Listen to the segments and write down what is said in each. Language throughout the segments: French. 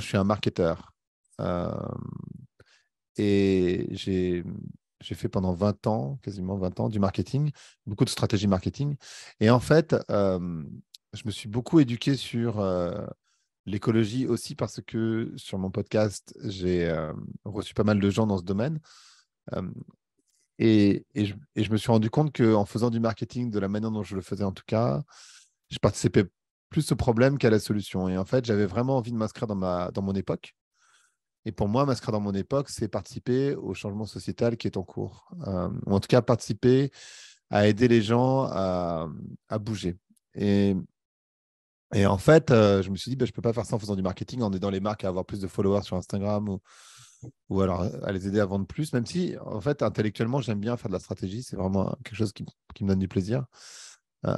je suis un marketeur. Euh, et j'ai j'ai fait pendant 20 ans, quasiment 20 ans, du marketing, beaucoup de stratégie marketing. Et en fait, euh, je me suis beaucoup éduqué sur euh, l'écologie aussi parce que sur mon podcast, j'ai reçu pas mal de gens dans ce domaine. Et, et, je, et, je, me suis rendu compte qu'en faisant du marketing de la manière dont je le faisais en tout cas, je participais plus au problème qu'à la solution. Et en fait, j'avais vraiment envie de m'inscrire dans, ma, dans mon époque. Et pour moi, m'inscrire dans mon époque, c'est participer au changement sociétal qui est en cours. Euh, ou en tout cas, participer à aider les gens à, bouger. Et, en fait, euh, je me suis dit, bah, je ne peux pas faire ça en faisant du marketing, en aidant les marques à avoir plus de followers sur Instagram ou, alors à les aider à vendre plus, même si, en fait, intellectuellement, j'aime bien faire de la stratégie. C'est vraiment quelque chose qui me donne du plaisir. Euh,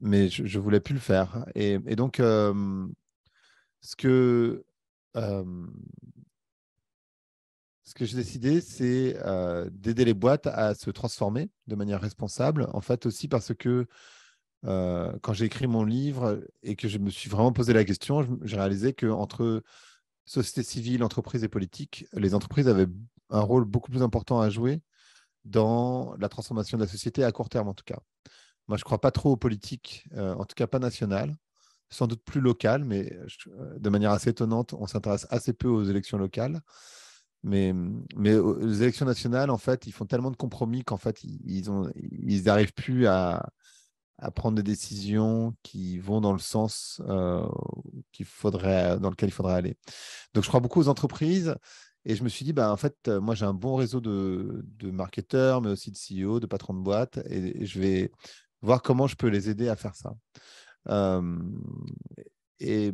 mais je, je, voulais plus le faire. Et, donc, euh, ce que euh, ce que j'ai décidé, c'est d'aider les boîtes à se transformer de manière responsable. En fait, aussi parce que quand j'ai écrit mon livre et que je me suis vraiment posé la question, j'ai réalisé qu'entre société civile, entreprise et politique, les entreprises avaient un rôle beaucoup plus important à jouer dans la transformation de la société à court terme en tout cas. Moi, je ne crois pas trop aux politiques, euh, en tout cas pas nationales, sans doute plus locales, mais euh, de manière assez étonnante, on s'intéresse assez peu aux élections locales. Mais, mais aux, élections nationales, en fait, ils font tellement de compromis qu'en fait, ils n'arrivent ils plus à, à, prendre des décisions qui vont dans le sens euh, qu'il faudrait, dans lequel il faudrait aller. Donc, je crois beaucoup aux entreprises. Et je me suis dit, bah, en fait, moi, j'ai un bon réseau de, de, marketeurs, mais aussi de CEO, de patrons de boîtes, Et, je vais, voir comment je peux les aider à faire ça. Euh, et,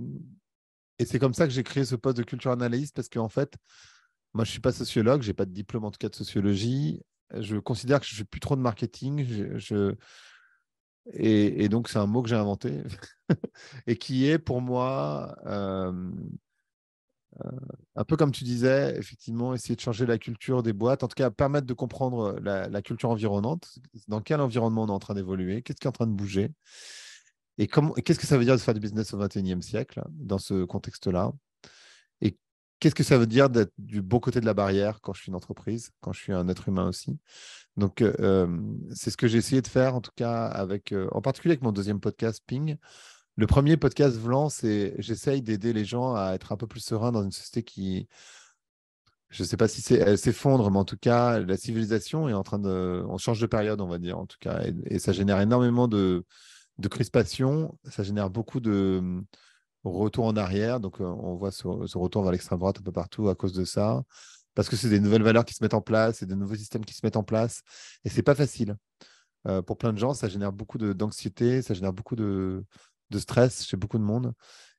c'est comme ça que j'ai créé ce poste de culture analyste parce qu'en en fait, moi, je ne suis pas sociologue, je n'ai pas de diplôme en tout cas de sociologie. Je considère que je ne fais plus trop de marketing. Je, Et, donc, c'est un mot que j'ai inventé et qui est pour moi euh, euh, un peu comme tu disais, effectivement, essayer de changer la culture des boîtes, en tout cas permettre de comprendre euh, la, culture environnante, dans quel environnement on est en train d'évoluer, qu'est-ce qui est en train de bouger, et qu'est-ce que ça veut dire de faire du business au 21e siècle, dans ce contexte-là, et qu'est-ce que ça veut dire d'être du bon côté de la barrière quand je suis une entreprise, quand je suis un être humain aussi. Donc, euh, c'est ce que j'ai essayé de faire, en tout cas, avec, en particulier avec mon deuxième podcast, Ping le premier podcast Vlan, c'est j'essaye d'aider les gens à être un peu plus sereins dans une société qui, je ne sais pas si c'est s'effondre, mais en tout cas, la civilisation est en train de, on change de période, on va dire, en tout cas, et, ça génère énormément de, de crispation, ça génère beaucoup de hum, retour en arrière, donc on voit ce, retour vers l'extrême droite un peu partout à cause de ça, parce que c'est des nouvelles valeurs qui se mettent en place, c'est des nouveaux systèmes qui se mettent en place, et c'est pas facile. pour plein de gens, ça génère beaucoup d'anxiété, ça génère beaucoup de, de stress chez beaucoup de monde.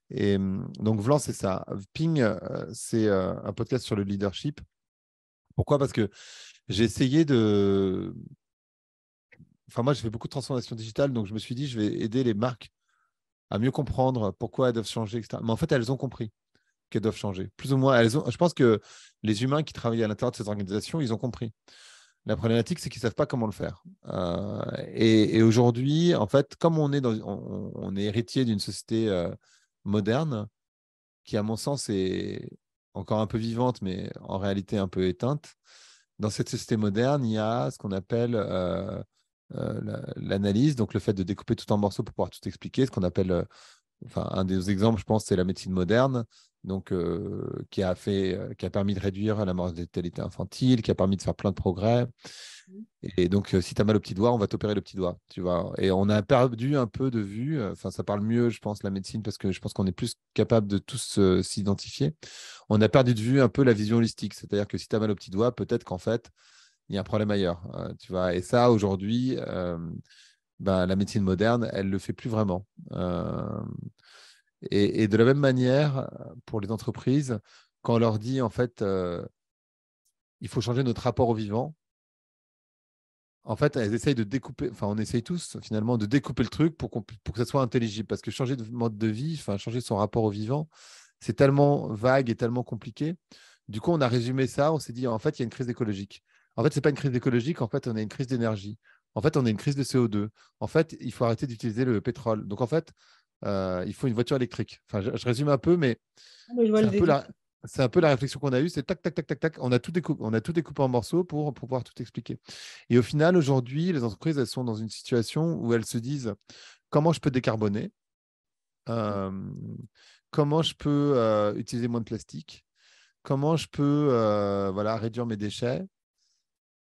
Et mm, donc, Vlan, c'est ça. Ping, euh, c'est euh, un podcast sur le leadership. Pourquoi Parce que j'ai essayé de. Enfin, moi, j'ai fait beaucoup de transformation digitale, donc je me suis dit, je vais aider les marques à mieux comprendre pourquoi elles doivent changer, etc. Mais en fait, elles ont compris qu'elles doivent changer. Plus ou moins, elles ont... je pense que les humains qui travaillent à l'intérieur de ces organisations, ils ont compris. La problématique, c'est qu'ils ne savent pas comment le faire. Euh, et, aujourd'hui, en fait, comme on est, on, est héritier d'une société euh, moderne, qui, à mon sens, est encore un peu vivante, mais en réalité un peu éteinte, dans cette société moderne, il y a ce qu'on appelle euh, l'analyse, donc le fait de découper tout en morceaux pour pouvoir tout expliquer, ce qu'on appelle un des exemples, je pense, c'est la médecine moderne, donc, euh, qui, a fait, euh, qui a permis de réduire la mortalité infantile, qui a permis de faire plein de progrès. Mmh. Et donc, euh, si tu as mal au petit doigt, on va t'opérer le petit doigt, tu vois. Et on a perdu un peu de vue, enfin, ça parle mieux, je pense, la médecine, parce que je pense qu'on est plus capable de tous s'identifier. On a perdu de vue un peu la vision holistique, c'est-à-dire que si tu as mal au petit doigt, peut-être qu'en fait, il y a un problème ailleurs, tu vois. Et ça, aujourd'hui, bah, la médecine moderne, elle ne le fait plus vraiment. Euh, et, de la même manière, pour les entreprises, quand on leur dit, en fait, euh, il faut changer notre rapport au vivant, en fait, elles essayent de découper, enfin, on essaye tous, finalement, de découper le truc pour, pour que ça soit intelligible. Parce que changer de mode de vie, enfin, changer son rapport au vivant, c'est tellement vague et tellement compliqué. Du coup, on a résumé ça, on s'est dit, en fait, il y a une crise écologique. En fait, ce n'est pas une crise écologique, en fait, on a une crise d'énergie en fait, on a une crise de CO2. En fait, il faut arrêter d'utiliser le pétrole. Donc, en fait, euh, il faut une voiture électrique. Enfin, je, résume un peu, mais ah, c'est un peu, la, réflexion qu'on a eue. C'est tac, tac, tac, tac, tac. On a tout découpé, en morceaux pour, pouvoir tout expliquer. Et au final, aujourd'hui, les entreprises, elles sont dans une situation où elles se disent comment je peux décarboner Comment je peux euh, utiliser moins de plastique Comment je peux euh, voilà, réduire mes déchets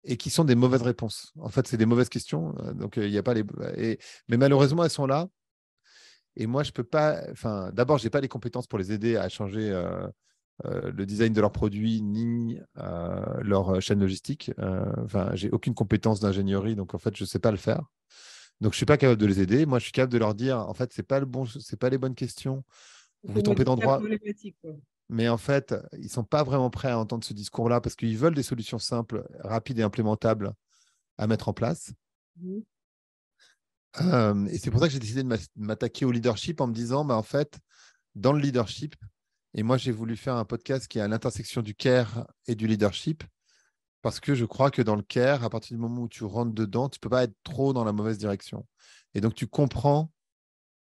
et qui sont des mauvaises réponses. En fait, c'est des mauvaises questions. Euh, donc, euh, il n'y a pas les. Mais malheureusement, elles sont là. Et moi, je peux pas. Enfin, d'abord, j'ai pas les compétences pour les aider à changer euh, le design de leurs produits ni leur chaîne logistique. Enfin, j'ai aucune compétence d'ingénierie, donc en fait, je sais pas le faire. Donc, je suis pas capable de les aider. Moi, je suis capable de leur dire, en fait, c'est pas le bon, c'est pas les bonnes questions. Vous tombez d'endroit mais en fait, ils ne sont pas vraiment prêts à entendre ce discours-là parce qu'ils veulent des solutions simples, rapides et implémentables à mettre en place. Mmh. Euh, et c'est pour ça que j'ai décidé de m'attaquer au leadership en me disant, bah, en fait, dans le leadership, et moi j'ai voulu faire un podcast qui est à l'intersection du care et du leadership, parce que je crois que dans le care, à partir du moment où tu rentres dedans, tu ne peux pas être trop dans la mauvaise direction. Et donc tu comprends,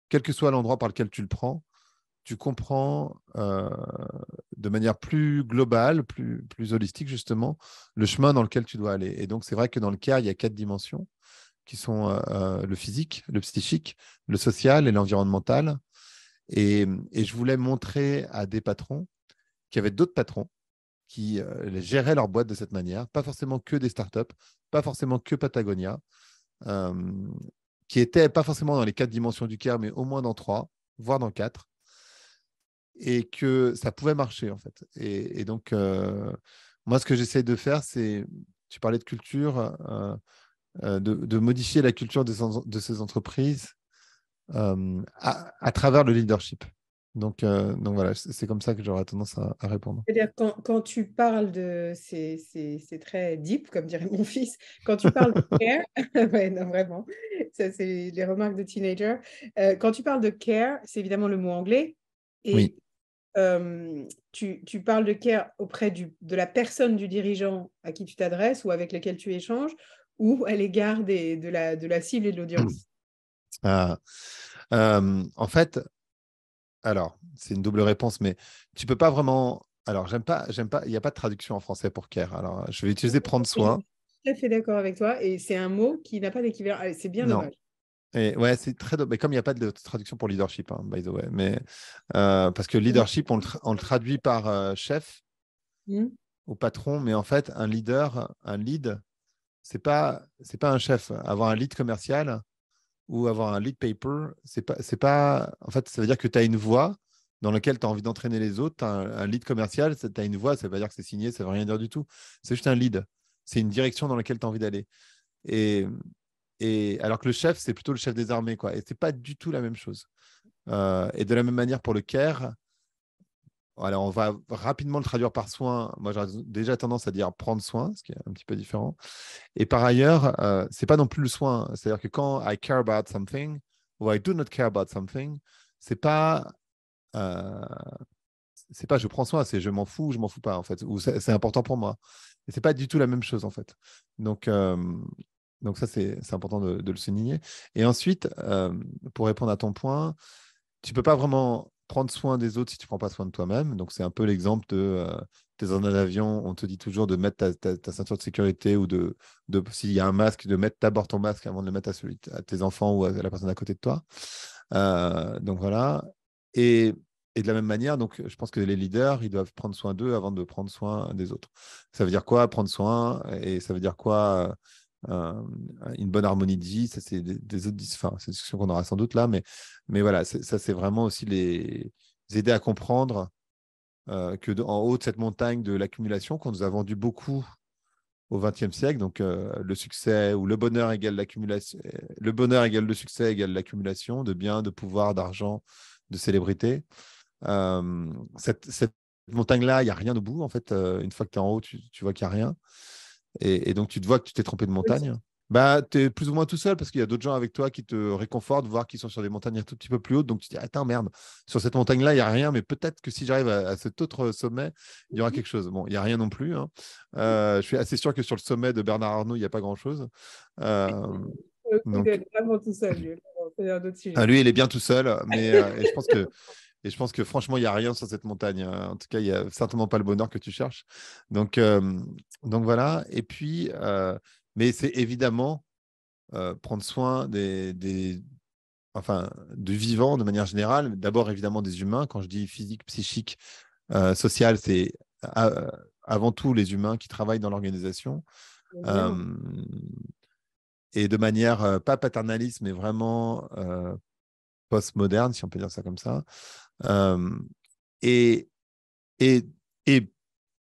quel que soit l'endroit par lequel tu le prends, tu comprends euh, de manière plus globale, plus, plus holistique justement, le chemin dans lequel tu dois aller. Et donc c'est vrai que dans le CAIR, il y a quatre dimensions qui sont euh, euh, le physique, le psychique, le social et l'environnemental. Et, et, je voulais montrer à des patrons qu'il y avait d'autres patrons qui géraient leur boîte de cette manière, pas forcément que des startups, pas forcément que Patagonia, qui n'étaient pas forcément dans les quatre dimensions du CAIR, mais au moins dans trois, voire dans quatre et que ça pouvait marcher en fait. Et, donc, euh, moi, ce que j'essaie de faire, c'est, tu parlais de culture, euh, euh, de, modifier la culture de, ces entreprises à, travers le leadership. Donc, donc voilà, c'est comme ça que j'aurais tendance à, répondre. C'est-à-dire quand, tu parles de, c'est, très deep, comme dirait mon fils, quand tu parles de care, non, vraiment, ça c'est les remarques de teenager, quand tu parles de care, c'est évidemment le mot anglais, oui. Euh, tu, parles de care auprès du, de la personne du dirigeant à qui tu t'adresses ou avec laquelle tu échanges, ou à l'égard de la, de la cible et de l'audience ah, euh, En fait, alors, c'est une double réponse, mais tu peux pas vraiment. Alors, j'aime pas, j'aime pas, il n'y a pas de traduction en français pour care. Alors, je vais utiliser prendre soin. Je suis tout à fait d'accord avec toi, et c'est un mot qui n'a pas d'équivalent. C'est bien normal ouais, c'est très Mais comme il n'y a pas de traduction pour leadership, hein, by the way, mais euh, parce que leadership, on le, traduit par euh, chef mmh. ou patron, mais en fait, un leader, un lead, c'est pas c'est pas un chef. Avoir un lead commercial ou avoir un lead paper, c'est pas c'est pas. En fait, ça veut dire que tu as une voix dans laquelle tu as envie d'entraîner les autres. un, lead commercial, tu as une voix, ça veut pas dire que c'est signé, ça veut rien dire du tout. C'est juste un lead. C'est une direction dans laquelle tu as envie d'aller. Et alors que le chef, c'est plutôt le chef des armées, quoi. Et c'est pas du tout la même chose. Euh, et de la même manière pour le care, alors on va rapidement le traduire par soin. Moi, j'ai déjà tendance à dire prendre soin, ce qui est un petit peu différent. Et par ailleurs, euh, c'est pas non plus le soin. C'est-à-dire que quand I care about something ou I do not care about something, c'est pas euh, c'est pas je prends soin, c'est je m'en fous, je m'en fous pas en fait, ou c'est important pour moi. Et c'est pas du tout la même chose en fait. Donc, euh, donc ça, c'est important de, le souligner. Et ensuite, euh, pour répondre à ton point, tu peux pas vraiment prendre soin des autres si tu prends pas soin de toi-même. Donc c'est un peu l'exemple de euh, t'es dans un avion, on te dit toujours de mettre ta, ceinture de sécurité ou de, de s'il y a un masque, de mettre d'abord ton masque avant de le mettre à, celui, à tes enfants ou à la personne à côté de toi. Euh, donc voilà. Et et de la même manière, donc, je pense que les leaders, ils doivent prendre soin d'eux avant de prendre soin des autres. Ça veut dire quoi prendre soin Et ça veut dire quoi euh, une bonne harmonie de vie. Ça, c'est des, autres discussion qu'on aura sans doute là, mais, mais voilà, ça, c'est vraiment aussi les, aider à comprendre euh, que en haut de cette montagne de l'accumulation qu'on nous a vendu beaucoup au XXe siècle, donc euh, le succès ou le bonheur égale l'accumulation, euh, le bonheur égale le succès égale l'accumulation de biens, de pouvoir, d'argent, de célébrité. cette, montagne-là, il n'y a rien au bout. En fait, une fois que tu es en haut, tu, tu vois qu'il n'y a rien. Et, donc, tu te vois que tu t'es trompé de montagne. Bah, tu es plus ou moins tout seul parce qu'il y a d'autres gens avec toi qui te réconfortent, voir qui sont sur des montagnes un tout petit peu plus hautes. Donc, tu te dis, attends, merde, sur cette montagne-là, il n'y a rien, mais peut-être que si j'arrive à, cet autre sommet, il y aura mhm. quelque chose. Bon, il n'y a rien non plus. Hein. Euh, je suis assez sûr que sur le sommet de Bernard Arnault, il n'y a pas grand-chose. Euh, il est vraiment tout seul. Lui. Ah, lui, il est bien tout seul, mais euh, je pense que Et je pense que franchement, il n'y a rien sur cette montagne. Hein. En tout cas, il n'y a certainement pas le bonheur que tu cherches. Donc, euh, donc voilà. Et puis, euh, mais c'est évidemment euh, prendre soin des, enfin, du vivant de manière générale. D'abord, évidemment, des humains. Quand je dis physique, psychique, social, c'est avant tout les humains qui travaillent dans l'organisation. et de manière pas paternaliste, mais vraiment post-moderne, si on peut dire ça comme ça. Euh, et,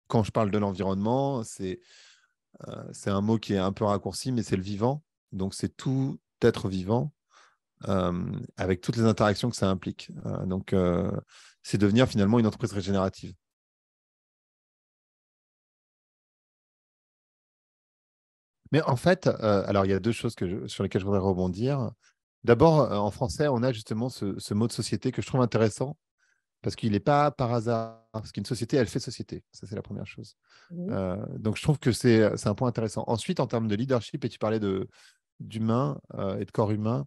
quand je parle de l'environnement, euh, c'est un mot qui est un peu raccourci, mais c'est le vivant. Donc c'est tout être vivant euh, avec toutes les interactions que ça implique. donc c'est devenir finalement une entreprise régénérative. Mais en fait, alors il y a deux choses sur lesquelles je voudrais rebondir. D'abord, euh, en français, on a justement ce, mot de société que je trouve intéressant parce qu'il n'est pas par hasard. Parce qu'une société, elle fait société. Ça, c'est la première chose. Euh, donc, je trouve que c'est un point intéressant. Ensuite, en termes de leadership, et tu parlais d'humain euh, et de corps humain,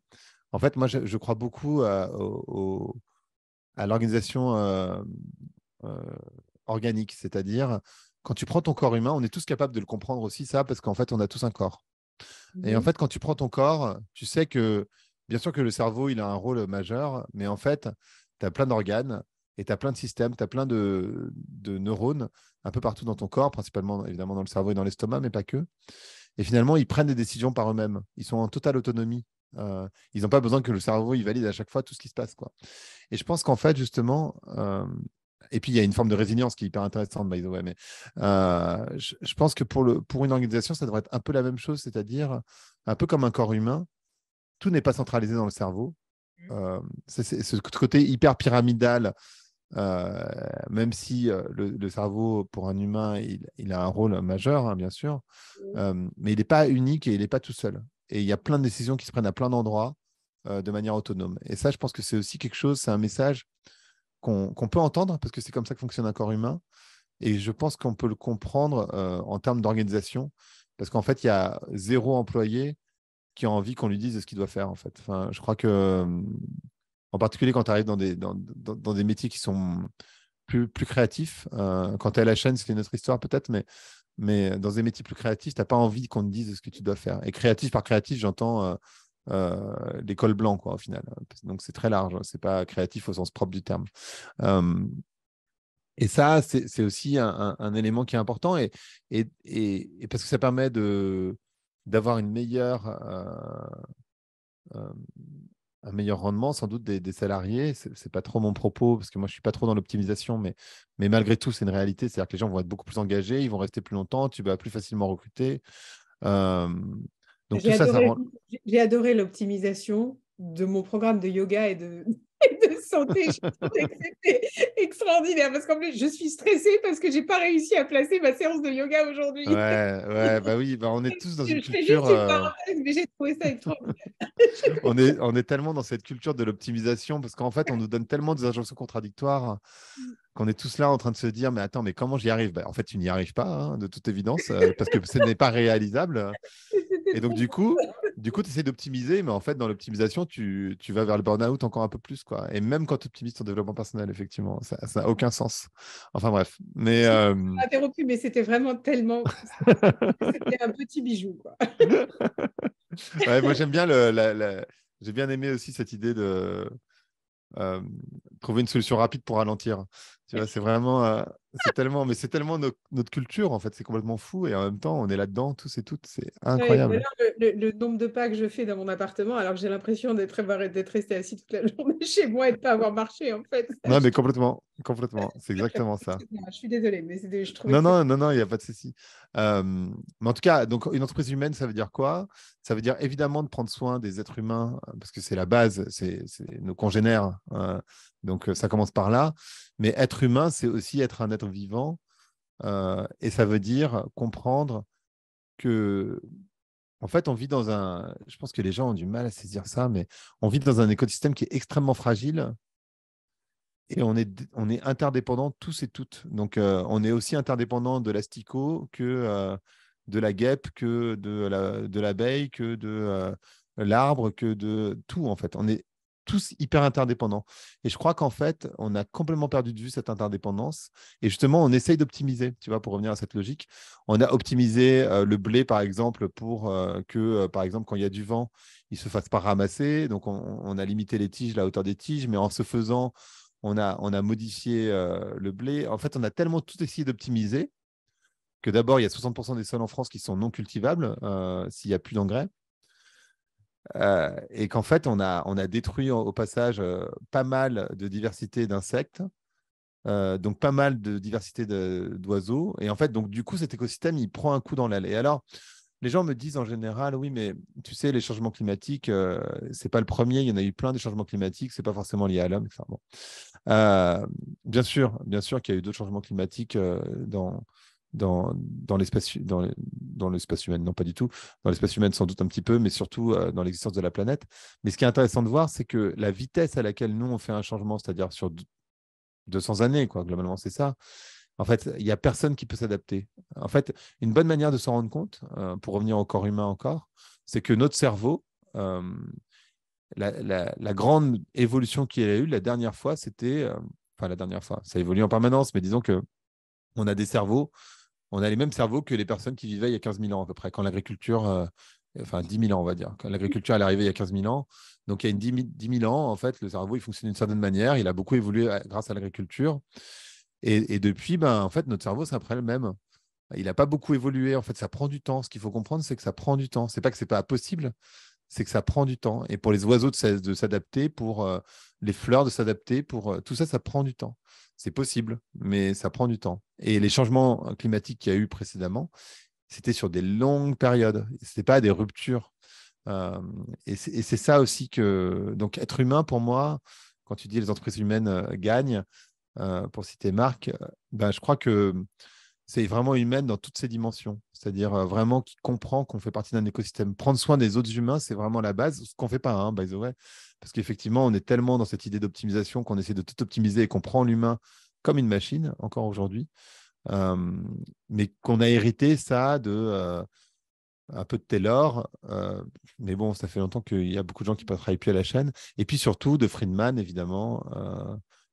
en fait, moi, je, crois beaucoup à, l'organisation organique, c'est-à-dire quand tu prends ton corps humain, on est tous capables de le comprendre aussi, ça, parce qu'en fait, on a tous un corps. Et en fait, quand tu prends ton corps, tu sais que bien sûr que le cerveau, il a un rôle majeur, mais en fait, tu as plein d'organes et tu as plein de systèmes, tu as plein de, neurones un peu partout dans ton corps, principalement évidemment dans le cerveau et dans l'estomac, mais pas que. Et finalement, ils prennent des décisions par eux-mêmes. Ils sont en totale autonomie. Euh, ils n'ont pas besoin que le cerveau il valide à chaque fois tout ce qui se passe. Quoi. Et je pense qu'en fait, justement, euh, et puis il y a une forme de résilience qui est hyper intéressante, by the way, mais euh, je, je, pense que pour, le, pour une organisation, ça devrait être un peu la même chose, c'est-à-dire un peu comme un corps humain, tout n'est pas centralisé dans le cerveau. Mm. Euh, c'est ce côté hyper pyramidal, euh, même si euh, le, cerveau pour un humain, il, a un rôle majeur, hein, bien sûr, mm. mais il n'est pas unique et il n'est pas tout seul. Et il y a plein de décisions qui se prennent à plein d'endroits de manière autonome. Et ça, je pense que c'est aussi quelque chose, c'est un message qu'on peut entendre parce que c'est comme ça que fonctionne un corps humain. Et je pense qu'on peut le comprendre en termes d'organisation, parce qu'en fait, il y a zéro employé qui a envie qu'on lui dise ce qu'il doit faire, en fait. Enfin, je crois que, euh, en particulier quand tu arrives dans des, dans, dans, des métiers qui sont plus, plus créatifs, euh, quand tu es à la chaîne, c'est une autre histoire peut-être, mais, mais dans des métiers plus créatifs, tu n'as pas envie qu'on te dise ce que tu dois faire. Et créatif par créatif, j'entends euh, l'école blanche quoi, au final. Donc, c'est très large. Hein, c'est pas créatif au sens propre du terme. Et ça, c'est aussi un, élément qui est important et, et, et parce que ça permet de, d'avoir une meilleure euh, euh, un meilleur rendement sans doute des, salariés. Ce n'est pas trop mon propos parce que moi, je ne suis pas trop dans l'optimisation, mais, mais malgré tout, c'est une réalité. C'est-à-dire que les gens vont être beaucoup plus engagés, ils vont rester plus longtemps, tu vas plus facilement recruter. Euh, donc, j'ai adoré l'optimisation de mon programme de yoga et de, et de santé. C'était extraordinaire parce qu'en fait, je suis stressée parce que j'ai pas réussi à placer ma séance de yoga aujourd'hui. Ouais, bah oui, bah on est tous dans une culture. Euh, on est, on est tellement dans cette culture de l'optimisation parce qu'en fait, on nous donne tellement des injonctions contradictoires qu'on est tous là en train de se dire mais attends mais comment j'y arrive bah, en fait tu n'y arrives pas hein, de toute évidence euh, parce que ce n'est pas réalisable et donc du coup du coup, tu essaies d'optimiser, mais en fait, dans l'optimisation, tu, vas vers le burn-out encore un peu plus. Quoi. Et même quand tu optimises ton développement personnel, effectivement, ça n'a aucun sens. Enfin bref. Mais, euh... interrompu, mais c'était vraiment tellement. c'était un petit bijou. moi, j'aime bien J'ai bien aimé aussi cette idée de euh, trouver une solution rapide pour ralentir. Tu vois, c'est vraiment, euh, c'est tellement, mais c'est tellement notre culture en fait, c'est complètement fou et en même temps on est là-dedans tous et toutes, c'est incroyable. le, nombre de pas que je fais dans mon appartement, alors que j'ai l'impression d'être d'être resté assis toute la journée chez moi et de pas avoir marché en fait. Non mais complètement, complètement, c'est exactement ça. Je suis désolée, mais je trouve. Non non non non, il n'y a pas de souci. mais en tout cas, donc une entreprise humaine, ça veut dire quoi Ça veut dire évidemment de prendre soin des êtres humains parce que c'est la base, c'est nos congénères, hein, donc euh, ça commence par là. Mais être humain, c'est aussi être un être vivant. Euh, et ça veut dire comprendre que, en fait, on vit dans un. Je pense que les gens ont du mal à saisir ça, mais on vit dans un écosystème qui est extrêmement fragile. Et on est, on est interdépendants tous et toutes. Donc, euh, on est aussi interdépendant de l'asticot que euh, de la guêpe, que de l'abeille, que de l'arbre, que de tout, en fait. On est tous hyper interdépendants. Et je crois qu'en fait, on a complètement perdu de vue cette interdépendance. Et justement, on essaye d'optimiser, tu vois, pour revenir à cette logique. On a optimisé euh, le blé, par exemple, pour euh, que, euh, par exemple, quand il y a du vent, il ne se fasse pas ramasser. Donc, on, a limité les tiges, la hauteur des tiges. Mais en se faisant, on a, on a modifié le blé. En fait, on a tellement tout essayé d'optimiser que d'abord, il y a 60% des sols en France qui sont non cultivables s'il n'y a plus d'engrais. Euh, et qu'en fait, on a, on a détruit au passage euh, pas mal de diversité d'insectes, euh, donc pas mal de diversité d'oiseaux. Et en fait, donc du coup, cet écosystème, il prend un coup dans l'allée alors, les gens me disent en général, oui, mais tu sais, les changements climatiques, c'est pas le premier. Il y en a eu plein des changements climatiques. C'est pas forcément lié à l'homme. Bon. bien sûr, bien sûr qu'il y a eu d'autres changements climatiques dans dans, l'espace dans, l'espace humain, non pas du tout, dans l'espace humain sans doute un petit peu, mais surtout euh, dans l'existence de la planète. Mais ce qui est intéressant de voir, c'est que la vitesse à laquelle nous on fait un changement, c'est-à-dire sur 200 années, quoi, globalement c'est ça. En fait, il n'y a personne qui peut s'adapter. En fait, une bonne manière de s'en rendre compte, euh, pour revenir au corps humain encore, c'est que notre cerveau, euh, la, grande évolution qu'il a eu la dernière fois, c'était, enfin la dernière fois, ça évolue en permanence, mais disons que on a des cerveaux on a les mêmes cerveaux que les personnes qui vivaient il y a 15 000 ans à peu près, quand l'agriculture, euh, enfin 10 000 ans on va dire, quand l'agriculture est arrivée il y a 15 000 ans. Donc il y a une 10 000 ans, en fait, le cerveau, il fonctionne d'une certaine manière, il a beaucoup évolué euh, grâce à l'agriculture. Et, depuis, ben, en fait, notre cerveau, c'est après le même. Il n'a pas beaucoup évolué. En fait, ça prend du temps. Ce qu'il faut comprendre, c'est que ça prend du temps. C'est pas que ce n'est pas possible, c'est que ça prend du temps. Et pour les oiseaux de, s'adapter, pour euh, les fleurs de s'adapter, pour euh, tout ça, ça prend du temps. C'est possible, mais ça prend du temps. Et les changements euh, climatiques qu'il y a eu précédemment, c'était sur des longues périodes. Ce pas des ruptures. et c'est ça aussi que. Donc, être humain, pour moi, quand tu dis les entreprises humaines gagnent, pour citer Marc, ben, je crois que c'est vraiment humaine dans toutes ses dimensions. C'est-à-dire euh, vraiment qui comprend qu'on fait partie d'un écosystème. Prendre soin des autres humains, c'est vraiment la base, ce qu'on ne fait pas, hein, by the way. Parce qu'effectivement, on est tellement dans cette idée d'optimisation qu'on essaie de tout optimiser et qu'on prend l'humain comme une machine, encore aujourd'hui. Euh, mais qu'on a hérité ça de euh, un peu de Taylor. mais bon, ça fait longtemps qu'il y a beaucoup de gens qui ne travaillent plus à la chaîne. Et puis surtout de Friedman, évidemment,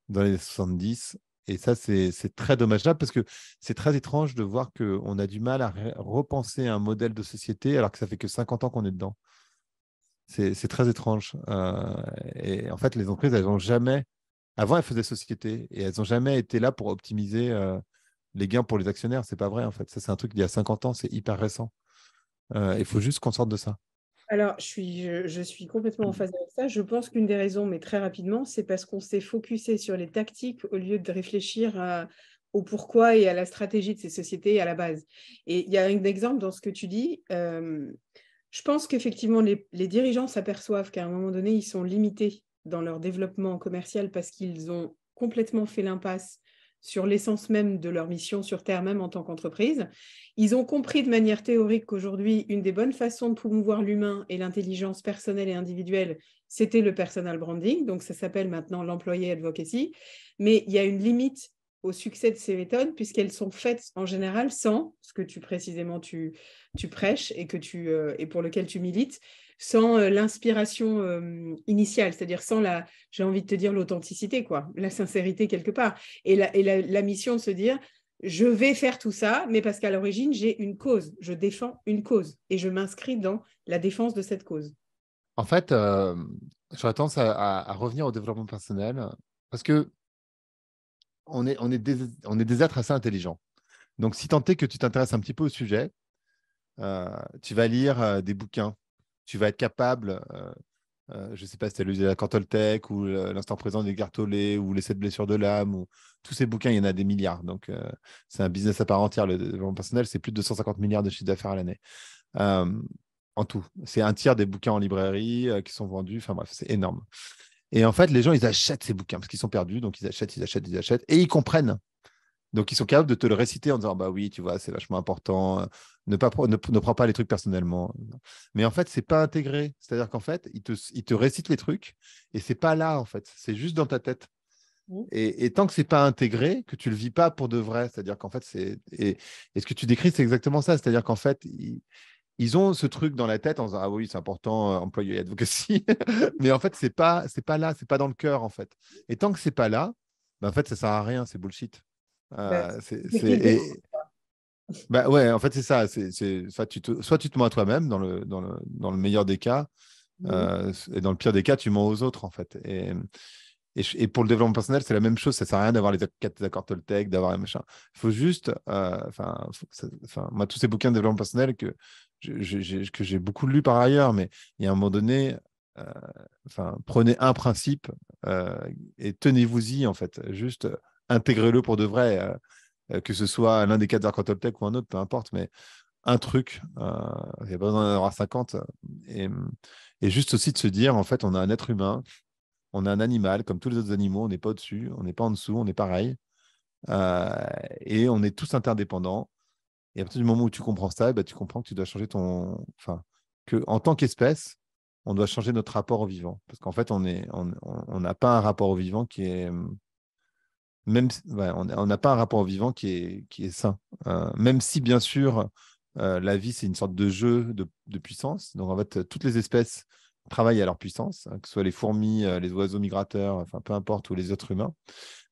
dans les 70, et ça, c'est très dommageable parce que c'est très étrange de voir qu'on a du mal à repenser un modèle de société alors que ça fait que 50 ans qu'on est dedans. C'est très étrange. Euh, et en fait, les entreprises, elles n'ont jamais. Avant, elles faisaient société et elles n'ont jamais été là pour optimiser euh, les gains pour les actionnaires. Ce n'est pas vrai, en fait. Ça, c'est un truc d'il y a 50 ans, c'est hyper récent. Euh, il faut juste qu'on sorte de ça. Alors, je suis, je, suis complètement en mmh. phase avec ça. Je pense qu'une des raisons, mais très rapidement, c'est parce qu'on s'est focusé sur les tactiques au lieu de réfléchir au pourquoi et à la stratégie de ces sociétés à la base. Et il y a un exemple dans ce que tu dis. je pense qu'effectivement, les dirigeants s'aperçoivent qu'à un moment donné, ils sont limités dans leur développement commercial parce qu'ils ont complètement fait l'impasse sur l'essence même de leur mission sur Terre, même en tant qu'entreprise. Ils ont compris de manière théorique qu'aujourd'hui, une des bonnes façons de promouvoir l'humain et l'intelligence personnelle et individuelle, c'était le personal branding. Donc, ça s'appelle maintenant l'employé advocacy. Mais il y a une limite au succès de ces méthodes puisqu'elles sont faites en général sans ce que tu précisément tu, prêches et, euh, et pour lequel tu milites, sans euh, l'inspiration euh, initiale, c'est-à-dire sans la, j'ai envie de te dire, l'authenticité, quoi, la sincérité quelque part. Et la, mission de se dire, je vais faire tout ça, mais parce qu'à l'origine, j'ai une cause, je défends une cause et je m'inscris dans la défense de cette cause. En fait, je euh, j'aurais tendance à, revenir au développement personnel parce que on est, des, êtres assez intelligents. Donc, si tant est que tu t'intéresses un petit peu au sujet, tu vas lire des bouquins, tu vas être capable, euh, euh, je ne sais pas si tu as de la Cantoltech ou l'instant présent des Gartolé ou les sept blessures de l'âme ou tous ces bouquins, il y en a des milliards. Donc, euh, c'est un business à part entière. Le développement personnel, c'est plus de 250 milliards de chiffre d'affaires à l'année. en tout, c'est un tiers des bouquins en librairie qui sont vendus. Enfin bref, c'est énorme. Et en fait, les gens, ils achètent ces bouquins parce qu'ils sont perdus. Donc, ils achètent, ils achètent, ils achètent. Et ils comprennent donc, ils sont capables de te le réciter en disant Bah oui, tu vois, c'est vachement important. Euh, ne, pas, ne, ne, prends pas les trucs personnellement. Mais en fait, c'est pas intégré. C'est-à-dire qu'en fait, ils te, ils te récitent les trucs et c'est pas là, en fait. C'est juste dans ta tête. Mmh. Et, et, tant que c'est pas intégré, que tu le vis pas pour de vrai, c'est-à-dire qu'en fait, c'est et, ce que tu décris, c'est exactement ça, c'est-à-dire qu'en fait, ils, ont ce truc dans la tête en disant ah oui c'est important euh, employé advocacy, mais en fait c'est pas c'est pas là, c'est pas dans le cœur en fait. Et tant que c'est pas là, bah en fait ça sert à rien, c'est bullshit. Bah, ah, c'est, bah ouais, en fait, c'est ça. C'est, soit, tu te, soit tu te mens à toi-même, dans le, dans, le, dans le meilleur des cas, mmh. euh, et dans le pire des cas, tu mens aux autres, en fait. Et, et, pour le développement personnel, c'est la même chose. Ça ne sert à rien d'avoir les quatre accords Toltec, d'avoir un machin. Il faut juste. Euh, enfin, moi, tous ces bouquins de développement personnel que, j'ai, que j'ai beaucoup lu par ailleurs, mais il y a un moment donné, euh, enfin, prenez un principe et tenez-vous-y, en fait. Juste intégrez-le pour de vrai, euh, euh, que ce soit l'un des quatre Toltec ou un autre, peu importe, mais un truc, euh, il n'y a pas besoin d'en avoir 50. Et, juste aussi de se dire, en fait, on a un être humain, on a un animal, comme tous les autres animaux, on n'est pas au-dessus, on n'est pas en dessous, on est pareil. et on est tous interdépendants. Et à partir du moment où tu comprends ça, eh ben, tu comprends que tu dois changer ton. Enfin, que en tant qu'espèce, on doit changer notre rapport au vivant. Parce qu'en fait, on n'a pas un rapport au vivant qui est, on n'a pas un rapport vivant qui est, qui est sain. Euh, même si, bien sûr, euh, la vie, c'est une sorte de jeu de, de, puissance. Donc, en fait, toutes les espèces travaillent à leur puissance, hein, que ce soit les fourmis, euh, les oiseaux migrateurs, enfin, peu importe, ou les autres humains.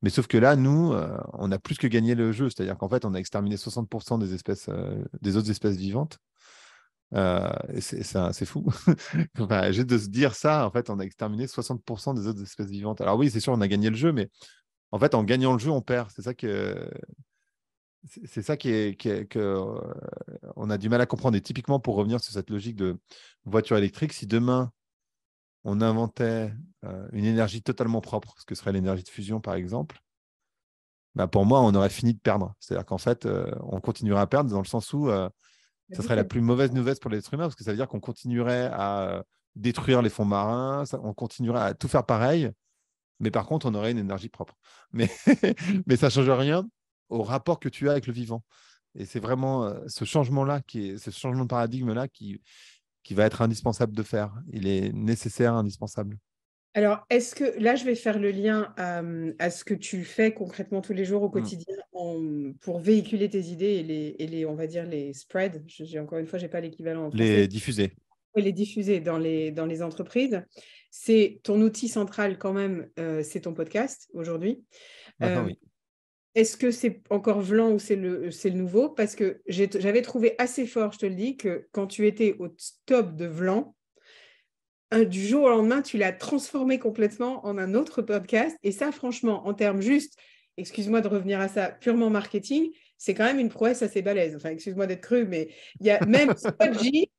Mais sauf que là, nous, on a plus que gagné le jeu. C'est-à-dire qu'en fait, on a exterminé 60% des, espèces, des autres espèces vivantes. c'est fou. enfin, juste de se dire ça, en fait, on a exterminé 60% des autres espèces vivantes. Alors oui, c'est sûr, on a gagné le jeu, mais en fait, en gagnant le jeu, on perd. C'est ça que. C'est ça qui est, euh, a du mal à comprendre. Et typiquement, pour revenir sur cette logique de voiture électrique, si demain on inventait euh, une énergie totalement propre, ce que serait l'énergie de fusion par exemple, bah pour moi, on aurait fini de perdre. C'est-à-dire qu'en fait, euh, on continuerait à perdre dans le sens où ce bah, ça serait la plus mauvaise nouvelle pour les êtres humains, parce que ça veut dire qu'on continuerait à détruire les fonds marins, on continuerait à tout faire pareil, mais par contre, on aurait une énergie propre. Mais, mais ça ne change rien au rapport que tu as avec le vivant. Et c'est vraiment euh, ce changement-là, ce changement de paradigme-là qui, qui va être indispensable de faire. Il est nécessaire, indispensable. Alors, est-ce que là, je vais faire le lien euh, à, ce que tu fais concrètement tous les jours au hmm. quotidien pour véhiculer tes idées et les, les on va dire, les spreads. encore une fois, j'ai pas l'équivalent. les diffuser. Oui, les diffuser dans les, dans les entreprises c'est ton outil central quand même, euh, c'est ton podcast aujourd'hui. Ah bah euh, est-ce que c'est encore Vlan ou c'est le, nouveau Parce que j'avais trouvé assez fort, je te le dis, que quand tu étais au top de Vlan, euh, du jour au lendemain, tu l'as transformé complètement en un autre podcast. Et ça, franchement, en termes juste, excuse-moi de revenir à ça, purement marketing, c'est quand même une prouesse assez balèze. Enfin, excuse-moi d'être cru, mais il y a même Scott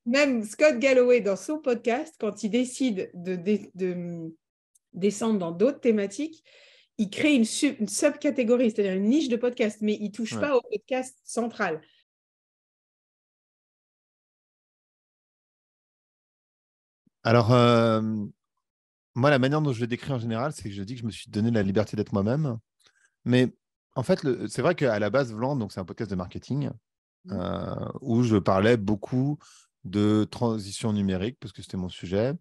même Scott Galloway dans son podcast, quand il décide de, hum, descendre dans d'autres thématiques, il crée une, sub, subcatégorie, c'est-à-dire une niche de podcast, mais il touche pas au podcast central. Alors, euh, moi, la manière dont je le décris en général, c'est que je dis que je me suis donné la liberté d'être moi-même. Mais en fait, c'est vrai qu'à la base, Vlan, donc c'est un podcast de marketing mmh. euh, où je parlais beaucoup de transition numérique parce que c'était mon sujet.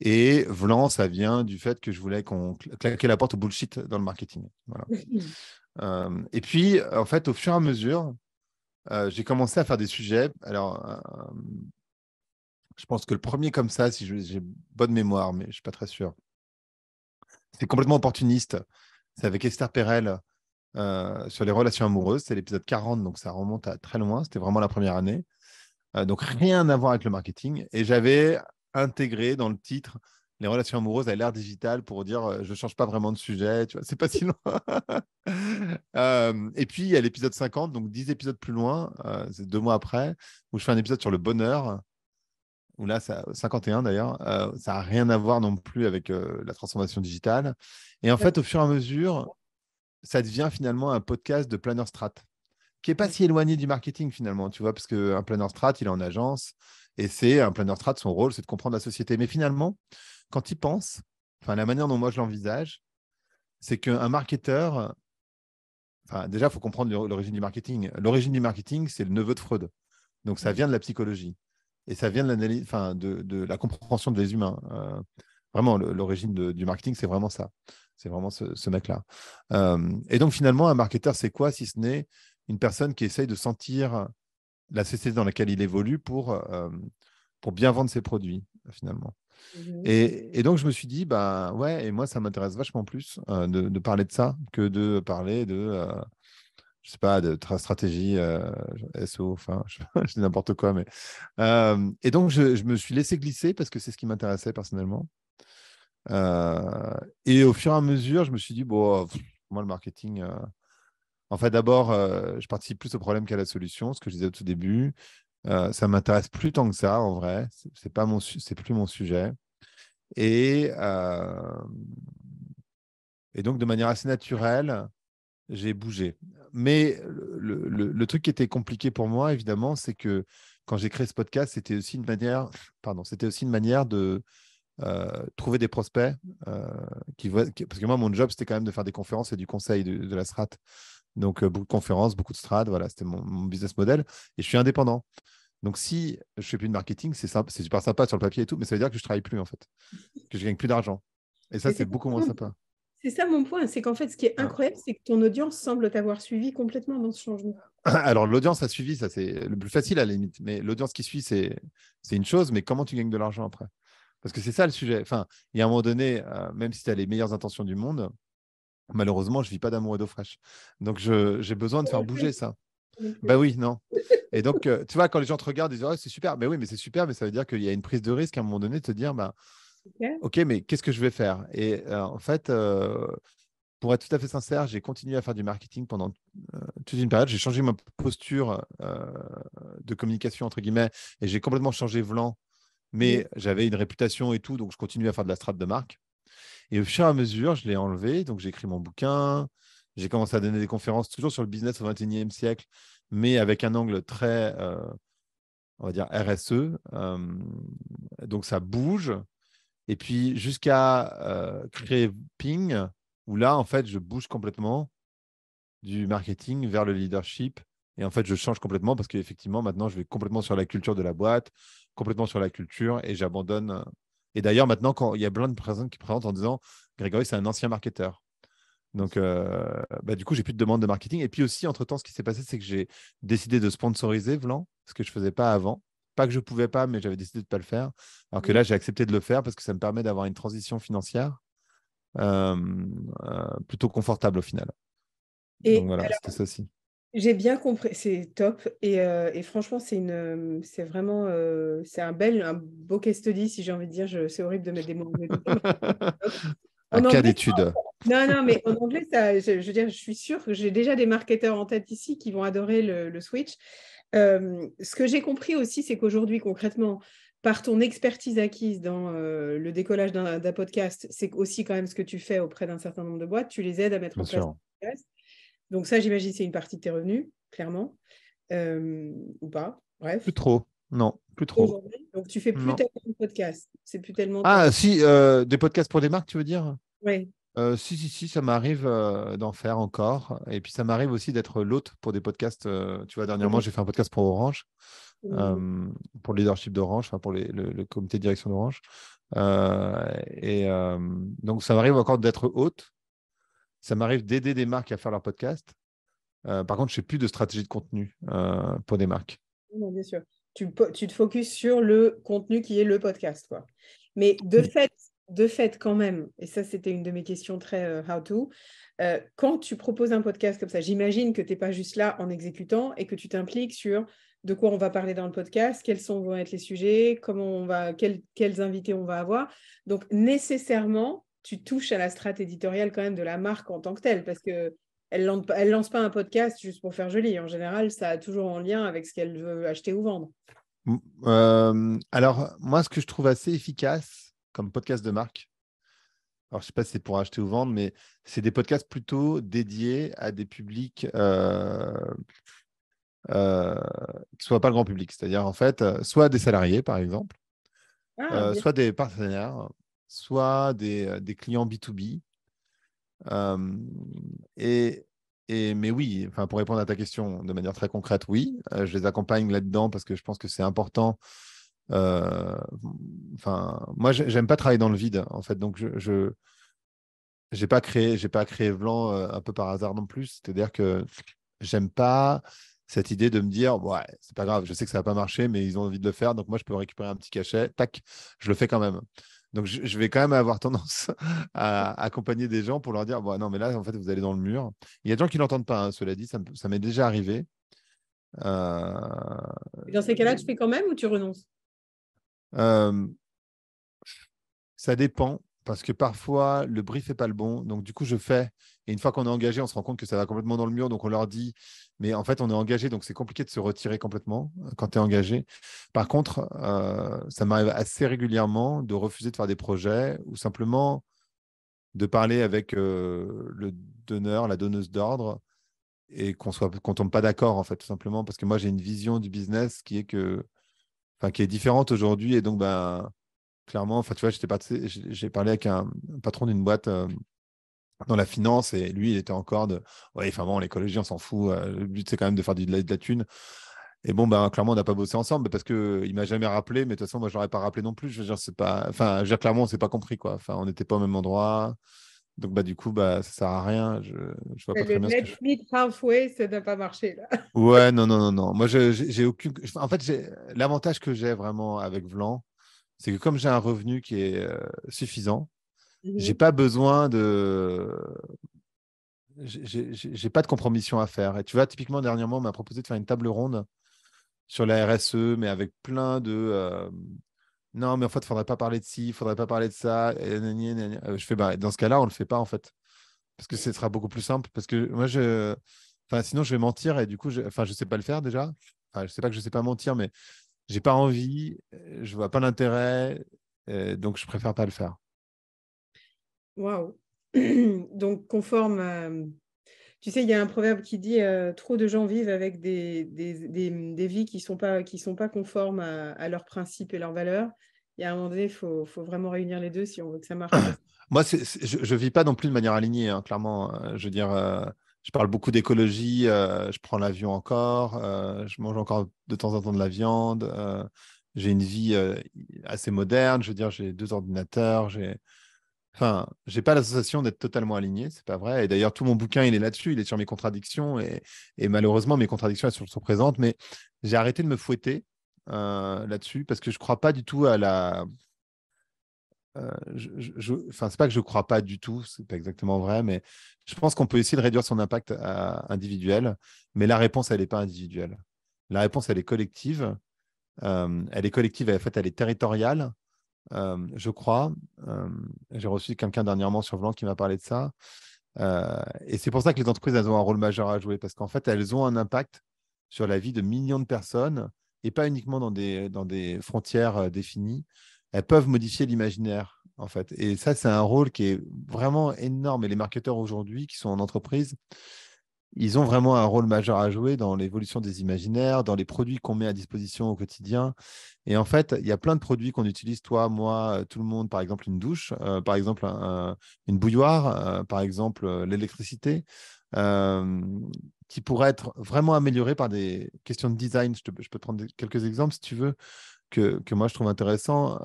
Et Vlan, ça vient du fait que je voulais qu'on la porte au bullshit dans le marketing. Euh, et puis, en fait, au fur et à mesure, euh, j'ai commencé à faire des sujets. Alors, je pense que le premier comme ça, si j'ai bonne mémoire, mais je ne suis pas très sûr, c'est complètement opportuniste. C'est avec Esther Perel euh, sur les relations amoureuses. C'est l'épisode 40, donc ça remonte à très loin. C'était vraiment la première année. Euh, donc rien à voir avec le marketing. Et j'avais intégré dans le titre les relations amoureuses à l'ère digitale pour dire euh, je ne change pas vraiment de sujet. Tu vois, c'est pas si loin. et puis il y a l'épisode 50, donc 10 épisodes plus loin, c'est deux mois après, où je fais un épisode sur le bonheur. Où là, ça, 51 d'ailleurs, ça n'a rien à voir non plus avec la transformation digitale. Et en fait, au fur et à mesure, ça devient finalement un podcast de planner strat, qui n'est pas si éloigné du marketing finalement, tu vois, parce qu'un planner strat, il est en agence, et c'est un planner strat, son rôle, c'est de comprendre la société. Mais finalement, quand il pense, enfin, la manière dont moi je l'envisage, c'est qu'un marketeur, déjà, il faut comprendre l'origine du marketing. L'origine du marketing, c'est le neveu de Freud. Donc, ça vient de la psychologie et ça vient de, enfin, de, la compréhension des humains. Euh, Vraiment, l'origine du marketing, c'est vraiment ça. C'est vraiment ce, mec-là. Euh, et donc, finalement, un marketeur, c'est quoi si ce n'est une personne qui essaye de sentir la société dans laquelle il évolue pour, euh, pour bien vendre ses produits, finalement. Mhm. Et, donc, je me suis dit, bah ouais, et moi, ça m'intéresse vachement plus euh, de, parler de ça que de parler de je sais pas, de stratégie so e SEO, enfin, je, dis n'importe quoi, mais. et donc, je, me suis laissé glisser parce que c'est ce qui m'intéressait personnellement. Euh, et au fur et à mesure, je me suis dit, bon, euh, moi, le marketing. Euh, en fait, d'abord, je participe plus au problème qu'à la solution, ce que je disais au tout début. ça ça m'intéresse plus tant que ça, en vrai. C'est pas mon, c'est plus mon sujet. Et et donc, de manière assez naturelle, j'ai bougé. Mais le, le, le, truc qui était compliqué pour moi, évidemment, c'est que quand j'ai créé ce podcast, c'était aussi une manière, pardon, c'était aussi une manière de euh, trouver des prospects. Euh, qui, parce que moi, mon job, c'était quand même de faire des conférences et du conseil de, la strat. Donc, euh, beaucoup de conférences, beaucoup de Strat Voilà, c'était mon, business model. Et je suis indépendant. Donc, si je fais plus de marketing, c'est super sympa sur le papier et tout, mais ça veut dire que je travaille plus, en fait, que je gagne plus d'argent. Et ça, c'est beaucoup moins sympa. C'est ça mon point, c'est qu'en fait, ce qui est ah. incroyable, c'est que ton audience semble t'avoir suivi complètement dans ce changement. Alors, l'audience a suivi, ça, c'est le plus facile à la limite. Mais l'audience qui suit, c'est une chose, mais comment tu gagnes de l'argent après parce que c'est ça le sujet. Enfin, il y a un moment donné, euh, même si tu as les meilleures intentions du monde, malheureusement, je ne vis pas d'amour et d'eau fraîche. Donc, j'ai besoin de faire bouger ça. Bah oui, non. Et donc, euh, tu vois, quand les gens te regardent, ils disent c'est super. Mais oui, mais c'est super, mais ça veut dire qu'il y a une prise de risque à un moment donné de te dire bah, ok, mais qu'est-ce que je vais faire Et euh, en fait, pour être tout à fait sincère, j'ai continué à faire du marketing pendant toute une période. J'ai changé ma posture de communication, entre guillemets, et j'ai complètement changé Vlan mais j'avais une réputation et tout, donc je continuais à faire de la strat de marque. Et au fur et à mesure, je l'ai enlevé. Donc, j'ai écrit mon bouquin, j'ai commencé à donner des conférences toujours sur le business au XXIe siècle, mais avec un angle très, euh, on va dire, RSE. Euh, donc, ça bouge. Et puis, jusqu'à euh, créer Ping, où là, en fait, je bouge complètement du marketing vers le leadership. Et en fait, je change complètement parce qu'effectivement, maintenant, je vais complètement sur la culture de la boîte complètement sur la culture et j'abandonne. Euh, et d'ailleurs, maintenant, quand il y a plein de personnes qui présentent en disant Grégory, c'est un ancien marketeur. Donc, euh, bah, du coup, j'ai plus de demande de marketing. Et puis aussi, entre-temps, ce qui s'est passé, c'est que j'ai décidé de sponsoriser Vlan, ce que je ne faisais pas avant. Pas que je ne pouvais pas, mais j'avais décidé de ne pas le faire. Alors que là, j'ai accepté de le faire parce que ça me permet d'avoir une transition financière euh, plutôt confortable au final. Et Donc voilà, c'était ça aussi. J'ai bien compris, c'est top. Et, euh, franchement, c'est une, c'est vraiment, c'est un bel, un beau case study, si j'ai envie de dire. c'est horrible de mettre des mots. un cas d'étude. Non, non, mais en anglais, je, veux dire, je suis sûre que j'ai déjà des marketeurs en tête ici qui vont adorer le, Switch. ce que j'ai compris aussi, c'est qu'aujourd'hui, concrètement, par ton expertise acquise dans euh, le décollage d'un, podcast, c'est aussi quand même ce que tu fais auprès d'un certain nombre de boîtes. Tu les aides à mettre en place. Donc ça, j'imagine, c'est une partie de tes revenus, clairement, euh, ou pas. Bref. Plus trop. Non, plus trop. Donc tu fais plus tellement de podcasts. C'est plus tellement. Ah si, euh, des podcasts pour des marques, tu veux dire Oui. Euh, si, si, si, ça m'arrive d'en faire encore. Et puis, ça m'arrive aussi d'être l'hôte pour des podcasts. tu vois, dernièrement, j'ai fait un podcast pour Orange, pour le leadership d'Orange, pour le, comité de direction d'Orange. et donc, ça m'arrive encore d'être hôte. Ça m'arrive d'aider des marques à faire leur podcast. Euh, par contre, je ne fais plus de stratégie de contenu euh, pour des marques. bien sûr. Tu, te focuses sur le contenu qui est le podcast. Quoi. Mais de fait, de fait, quand même, et ça, c'était une de mes questions très euh, how-to, quand tu proposes un podcast comme ça, j'imagine que tu n'es pas juste là en exécutant et que tu t'impliques sur de quoi on va parler dans le podcast, quels sont, vont être les sujets, comment on va, quels invités on va avoir. Donc, nécessairement, tu touches à la strate éditoriale quand même de la marque en tant que telle, parce que elle lance, pas un podcast juste pour faire joli. En général, ça a toujours en lien avec ce qu'elle veut acheter ou vendre. Euh, alors, moi, ce que je trouve assez efficace comme podcast de marque, alors je sais pas si c'est pour acheter ou vendre, mais c'est des podcasts plutôt dédiés à des publics euh, euh, qui ne soient pas le grand public. C'est-à-dire, en fait, soit des salariés, par exemple, ah, soit des partenaires, soit des, euh, clients B2B. et, et, mais oui, enfin, pour répondre à ta question de manière très concrète, oui, euh, je les accompagne là-dedans parce que je pense que c'est important. Euh, enfin, moi, j'aime pas travailler dans le vide, en fait. Donc, je, j'ai pas créé j'ai pas créé Vlan un peu par hasard non plus c'est à dire que j'aime pas cette idée de me dire ouais c'est pas grave je sais que ça va pas marcher mais ils ont envie de le faire donc moi je peux récupérer un petit cachet tac je le fais quand même donc, je, vais quand même avoir tendance à accompagner des gens pour leur dire, bon, bah, non, mais là, en fait, vous allez dans le mur. Il y a des gens qui l'entendent pas, hein, cela dit, ça, m'est déjà arrivé. Dans ces cas-là, tu euh, fais quand même ou tu renonces Ça dépend, parce que parfois, le brief n'est pas le bon. Donc, du coup, je fais et une fois qu'on est engagé, on se rend compte que ça va complètement dans le mur. Donc, on leur dit, mais en fait, on est engagé, donc c'est compliqué de se retirer complètement euh, quand tu es engagé. Par contre, euh, ça m'arrive assez régulièrement de refuser de faire des projets ou simplement de parler avec euh, le donneur, la donneuse d'ordre et qu'on soit qu'on tombe pas d'accord en fait tout simplement parce que moi j'ai une vision du business qui est que enfin qui est différente aujourd'hui et donc ben clairement enfin tu vois j'ai parlé avec un, patron d'une boîte dans la finance et lui, il était encore de ouais, enfin bon, l'écologie, on s'en fout. Euh, le but, c'est quand même de faire de la, de la thune. Et bon, bah clairement, on n'a pas bossé ensemble parce qu'il euh, m'a jamais rappelé, mais de toute façon, moi, je pas rappelé non plus. Je veux dire, c'est pas, enfin, je veux dire, clairement, on s'est pas compris, quoi. Enfin, on n'était pas au même endroit. Donc, bah, du coup, bah, ça sert à rien. Je, je vois pas très bien. Let's meet halfway, ça n'a pas marché, là. Ouais, non, non, non, non. Moi, j'ai aucune. En fait, l'avantage que j'ai vraiment avec Vlan, c'est que comme j'ai un revenu qui est euh, suffisant, j'ai pas besoin de. J'ai pas de compromission à faire. Et tu vois, typiquement, dernièrement, on m'a proposé de faire une table ronde sur la RSE, mais avec plein de. Euh, non, mais en fait, il faudrait pas parler de ci, il faudrait pas parler de ça. Je fais, bah, dans ce cas-là, on le fait pas, en fait. Parce que ce sera beaucoup plus simple. Parce que moi, je. Enfin, sinon, je vais mentir et du coup, je... enfin, je sais pas le faire déjà. Enfin, je sais pas que je sais pas mentir, mais j'ai pas envie, je vois pas l'intérêt, donc je préfère pas le faire. Waouh Donc, conforme euh, Tu sais, il y a un proverbe qui dit euh, trop de gens vivent avec des, des, vies qui ne sont, pas, sont pas conformes à, leurs principes et leurs valeurs. Il y a un moment donné, il faut, vraiment réunir les deux si on veut que ça marche. Moi, je ne vis pas non plus de manière alignée, hein, clairement. Je veux dire, euh, je parle beaucoup d'écologie, je prends l'avion encore, je mange encore de temps en temps de la viande, j'ai une vie assez moderne, je veux dire, j'ai deux ordinateurs, j'ai Enfin, j'ai pas l'association d'être totalement aligné, c'est pas vrai. Et d'ailleurs, tout mon bouquin, il est là-dessus, il est sur mes contradictions. Et, malheureusement, mes contradictions, elles sont, présentes. Mais j'ai arrêté de me fouetter euh, là-dessus parce que je crois pas du tout à la. Euh, je, enfin, c'est pas que je crois pas du tout, c'est pas exactement vrai, mais je pense qu'on peut essayer de réduire son impact individuel, mais la réponse, elle n'est pas individuelle. La réponse, elle est collective. Euh, elle est collective, en fait, elle est territoriale. Euh, je crois. Euh, j'ai reçu quelqu'un dernièrement sur Vlant qui m'a parlé de ça. Euh, et c'est pour ça que les entreprises, elles ont un rôle majeur à jouer, parce qu'en fait, elles ont un impact sur la vie de millions de personnes, et pas uniquement dans des, dans des frontières définies. Elles peuvent modifier l'imaginaire, en fait. Et ça, c'est un rôle qui est vraiment énorme. Et les marketeurs aujourd'hui qui sont en entreprise, ils ont vraiment un rôle majeur à jouer dans l'évolution des imaginaires, dans les produits qu'on met à disposition au quotidien. Et en fait, il y a plein de produits qu'on utilise, toi, moi, euh, tout le monde, par exemple une douche, euh, par exemple une bouilloire, euh, par exemple l'électricité, qui pourraient être vraiment améliorés par des questions de design. Je, peux prendre quelques exemples si tu veux, que, que moi je trouve intéressant.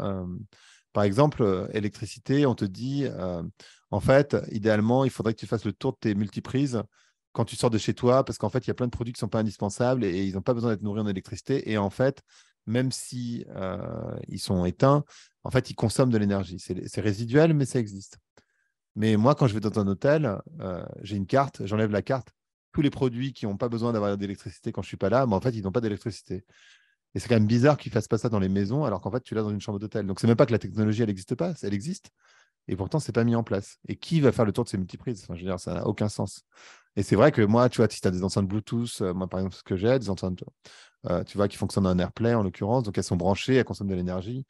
Par exemple, électricité, on te dit, en fait, idéalement, il faudrait que tu fasses le tour de tes multiprises quand tu sors de chez toi, parce qu'en fait, il y a plein de produits qui ne sont pas indispensables et, ils n'ont pas besoin d'être nourris en électricité. Et en fait, même si euh, ils sont éteints, en fait, ils consomment de l'énergie. C'est résiduel, mais ça existe. Mais moi, quand je vais dans un hôtel, euh, j'ai une carte, j'enlève la carte. Tous les produits qui n'ont pas besoin d'avoir d'électricité quand je ne suis pas là, mais en fait, ils n'ont pas d'électricité. Et c'est quand même bizarre qu'ils ne fassent pas ça dans les maisons, alors qu'en fait, tu l'as dans une chambre d'hôtel. Donc, c'est même pas que la technologie, elle n'existe pas, elle existe. Et pourtant, c'est pas mis en place. Et qui va faire le tour de ces multiprises enfin, je veux dire, ça n'a aucun sens. Et c'est vrai que moi, tu vois, si tu as des enceintes Bluetooth, euh, moi, par exemple, ce que j'ai, des enceintes, euh, tu vois, qui fonctionnent en AirPlay, en l'occurrence, donc elles sont branchées, elles consomment de l'énergie.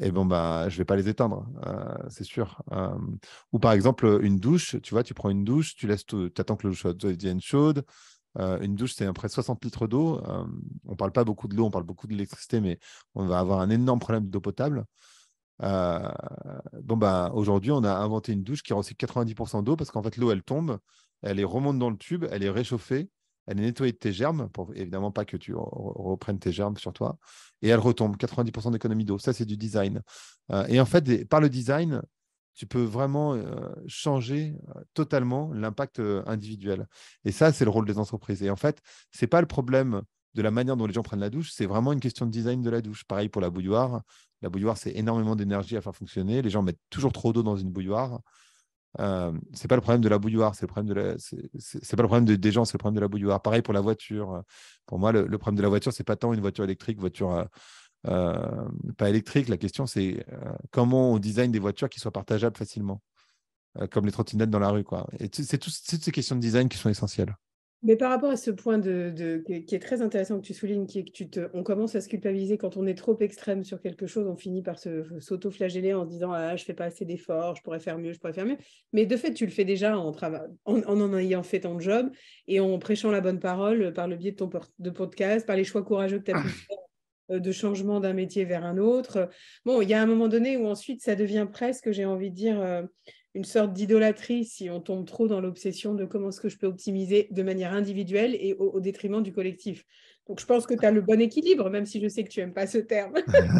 Et bon, bah, je vais pas les éteindre, euh, c'est sûr. ou par exemple, une douche, tu vois, tu prends une douche, tu laisses attends que l'eau chaude devienne chaude. une douche, c'est à peu près 60 litres d'eau. on parle pas beaucoup de l'eau, on parle beaucoup de l'électricité, mais on va avoir un énorme problème d'eau potable. Euh, bon, bah aujourd'hui, on a inventé une douche qui recycle 90% d'eau parce qu'en fait, l'eau, elle tombe, elle remonte dans le tube, elle est réchauffée, elle est nettoyée de tes germes, pour évidemment pas que tu reprennes tes germes sur toi, et elle retombe, 90% d'économie d'eau. Ça, c'est du design. Euh, et en fait, par le design, tu peux vraiment euh, changer totalement l'impact individuel. Et ça, c'est le rôle des entreprises. Et en fait, ce n'est pas le problème de la manière dont les gens prennent la douche, c'est vraiment une question de design de la douche. Pareil pour la bouilloire, la bouilloire, c'est énormément d'énergie à faire fonctionner. Les gens mettent toujours trop d'eau dans une bouilloire. Euh, Ce n'est pas le problème de la bouilloire, c'est le problème de la... c'est pas le problème des gens, c'est le problème de la bouilloire. Pareil pour la voiture. Pour moi, le, problème de la voiture, c'est pas tant une voiture électrique, voiture euh, euh, pas électrique. La question, c'est comment on design des voitures qui soient partageables facilement, comme les trottinettes dans la rue, quoi. c'est toutes ces questions de design qui sont essentielles. Mais par rapport à ce point de, qui est très intéressant que tu soulignes, qui est que tu te, on commence à se culpabiliser quand on est trop extrême sur quelque chose, on finit par s'auto-flageller en se disant ah, je fais pas assez d'efforts, je pourrais faire mieux, je pourrais faire mieux. Mais de fait, tu le fais déjà en, en, en, en ayant fait ton job et en prêchant la bonne parole par le biais de ton de podcast, par les choix courageux que tu as pu ah. euh, de changement d'un métier vers un autre. Bon, il y a un moment donné où ensuite ça devient presque, j'ai envie de dire, euh, une sorte d'idolâtrie si on tombe trop dans l'obsession de comment est-ce que je peux optimiser de manière individuelle et au, détriment du collectif. Donc je pense que tu as le bon équilibre, même si je sais que tu n'aimes pas ce terme.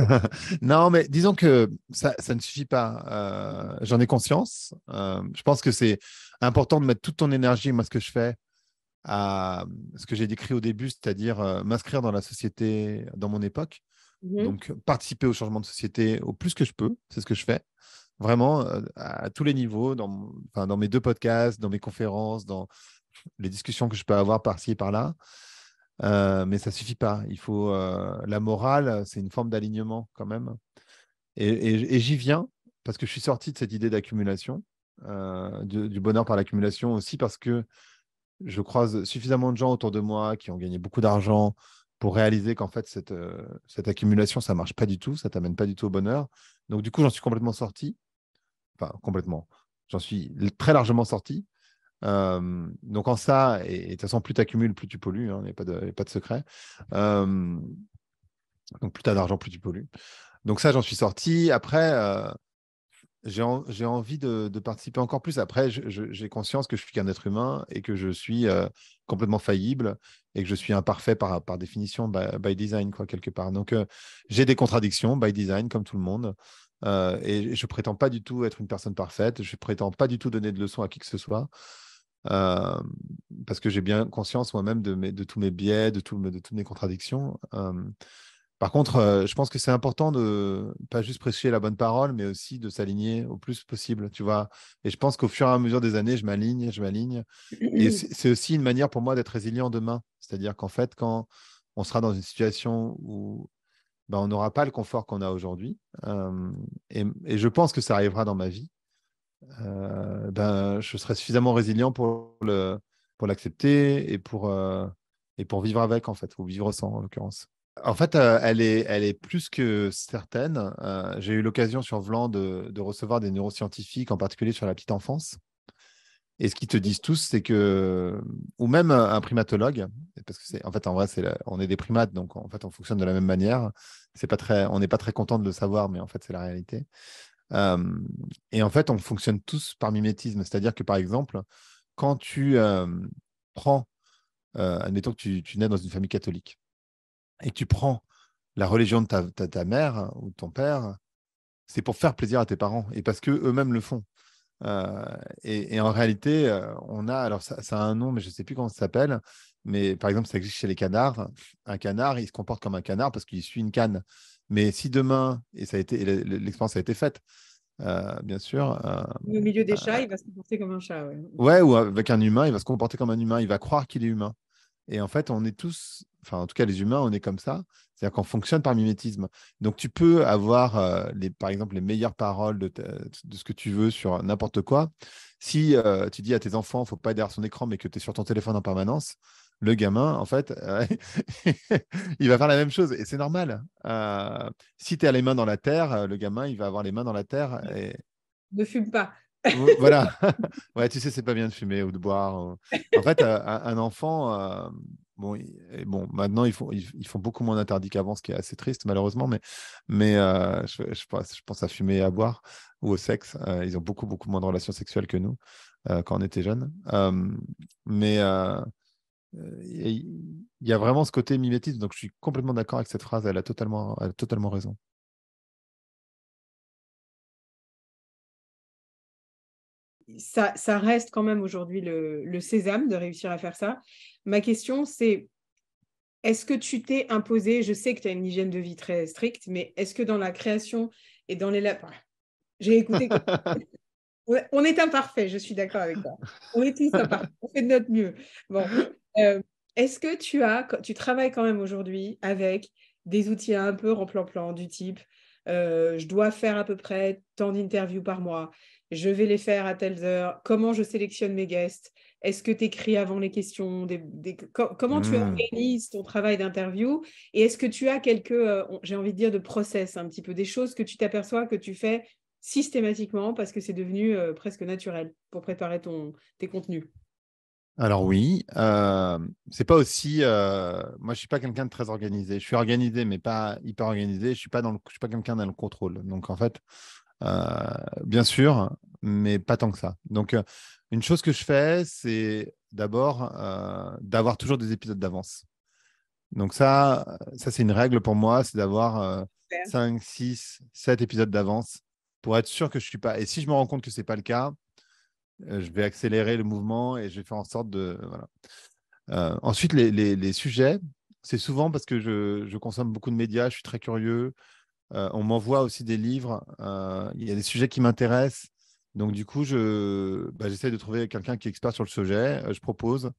non, mais disons que ça, ne suffit pas. Euh, j'en ai conscience. Euh, je pense que c'est important de mettre toute ton énergie, moi ce que je fais, à ce que j'ai décrit au début, c'est-à-dire euh, m'inscrire dans la société, dans mon époque. Mm-hmm. Donc participer au changement de société au plus que je peux, c'est ce que je fais. Vraiment, euh, à tous les niveaux, dans, dans mes deux podcasts, dans mes conférences, dans les discussions que je peux avoir par-ci et par-là. Euh, mais ça suffit pas. Il faut euh, la morale, c'est une forme d'alignement quand même. Et, j'y viens parce que je suis sorti de cette idée d'accumulation, du, du, bonheur par l'accumulation aussi parce que je croise suffisamment de gens autour de moi qui ont gagné beaucoup d'argent pour réaliser qu'en fait cette, cette accumulation, ça marche pas du tout, ça t'amène pas du tout au bonheur. Donc du coup, j'en suis complètement sorti complètement, j'en suis très largement sorti. Euh, donc en ça, et, de toute façon, plus tu accumules, plus tu pollues, il hein, n'y a, pas de secret. Euh, donc plus tu as d'argent, plus tu pollues. Donc ça, j'en suis sorti. Après, euh, j'ai envie de, participer encore plus. Après, j'ai conscience que je suis qu'un être humain et que je suis complètement faillible et que je suis imparfait par, par définition, by, by, design, quoi, quelque part. Donc j'ai des contradictions, by design, comme tout le monde. Euh, et je prétends pas du tout être une personne parfaite. Je prétends pas du tout donner de leçons à qui que ce soit. Euh, parce que j'ai bien conscience moi-même de, tous mes biais, de, de toutes mes contradictions. Euh, par contre, je pense que c'est important de pas juste prêcher la bonne parole, mais aussi de s'aligner au plus possible, tu vois. Et je pense qu'au fur et à mesure des années, je m'aligne, je m'aligne. Et c'est aussi une manière pour moi d'être résilient demain. C'est-à-dire qu'en fait, quand on sera dans une situation où bah, on n'aura pas le confort qu'on a aujourd'hui. Euh, et, je pense que ça arrivera dans ma vie. Euh, ben, je serai suffisamment résilient pour pour l'accepter et pour euh, et pour vivre avec en fait ou vivre sans en l'occurrence. En fait, elle est plus que certaine. J'ai eu l'occasion sur Vlan de, de, recevoir des neuroscientifiques, en particulier sur la petite enfance, et ce qu'ils te disent tous, c'est que, ou même un primatologue, parce que c'est, en fait, en vrai, c'est on est des primates, donc en fait, on fonctionne de la même manière. C'est pas très, on n'est pas très content de le savoir, mais en fait, c'est la réalité. et en fait, on fonctionne tous par mimétisme, c'est-à-dire que, par exemple, quand tu prends, euh, admettons que tu, tu, nais dans une famille catholique, et que tu prends la religion de ta, mère ou de ton père, c'est pour faire plaisir à tes parents et parce que eux-mêmes le font. Euh, et, en réalité, euh, on a, alors ça, a un nom, mais je ne sais plus comment ça s'appelle, mais par exemple, ça existe chez les canards. Un canard, il se comporte comme un canard parce qu'il suit une canne. Mais si demain, et ça a été, l'expérience a été faite, euh, bien sûr. Au milieu des chats, il va se comporter comme un chat. Ouais. ouais, ou avec un humain, il va se comporter comme un humain, il va croire qu'il est humain. Et en fait, on est tous enfin en tout cas les humains, on est comme ça, c'est-à-dire qu'on fonctionne par mimétisme. Donc tu peux avoir, euh, par exemple, les meilleures paroles de, ce que tu veux sur n'importe quoi. Si euh, tu dis à tes enfants, il ne faut pas être derrière son écran, mais que tu es sur ton téléphone en permanence, le gamin, en fait, euh, il va faire la même chose et c'est normal. si tu as les mains dans la terre, le gamin, il va avoir les mains dans la terre. Et... Ne fume pas voilà. ouais, tu sais, c'est pas bien de fumer ou de boire. Euh. En fait, euh, un enfant, euh, bon, maintenant ils font, beaucoup moins d'interdits qu'avant, ce qui est assez triste malheureusement, mais, je, pense, à fumer et à boire ou au sexe. ils ont beaucoup, beaucoup moins de relations sexuelles que nous quand on était jeunes. mais il y a vraiment ce côté mimétisme, donc je suis complètement d'accord avec cette phrase, elle a totalement, elle a totalement raison. ça, reste quand même aujourd'hui le, sésame de réussir à faire ça. Ma question, c'est est-ce que tu t'es imposé Je sais que tu as une hygiène de vie très stricte, mais est-ce que dans la création et dans les J'ai écouté. on est imparfait, je suis d'accord avec toi. On est tous imparfaits, on fait de notre mieux. Bon. Euh, est-ce que tu as, tu travailles quand même aujourd'hui avec des outils un peu en plan-plan du type euh, je dois faire à peu près tant d'interviews par mois, je vais les faire à telle heure comment je sélectionne mes guests, est-ce que tu écris avant les questions, comment tu hmm. organises ton travail d'interview et est-ce que tu as quelques, euh, j'ai envie de dire, de process un petit peu, des choses que tu t'aperçois que tu fais systématiquement parce que c'est devenu euh, presque naturel pour préparer ton, tes contenus alors oui, euh, c'est pas aussi. moi, je suis pas quelqu'un de très organisé. Je suis organisé, mais pas hyper organisé. Je suis pas dans. Le, je suis pas quelqu'un dans le contrôle. Donc en fait, euh, bien sûr, mais pas tant que ça. Donc, euh, une chose que je fais, c'est d'abord euh, d'avoir toujours des épisodes d'avance. Donc ça, ça c'est une règle pour moi, c'est d'avoir 5, 6, 7 épisodes d'avance pour être sûr que je suis pas. Et si je me rends compte que c'est pas le cas, je vais accélérer le mouvement et je vais faire en sorte de. Voilà. ensuite, les, sujets, c'est souvent parce que je, consomme beaucoup de médias, je suis très curieux, euh, on m'envoie aussi des livres. Euh, il y a des sujets qui m'intéressent. Donc, du coup, je, bah, j'essaie de trouver quelqu'un qui est expert sur le sujet. Euh, je propose.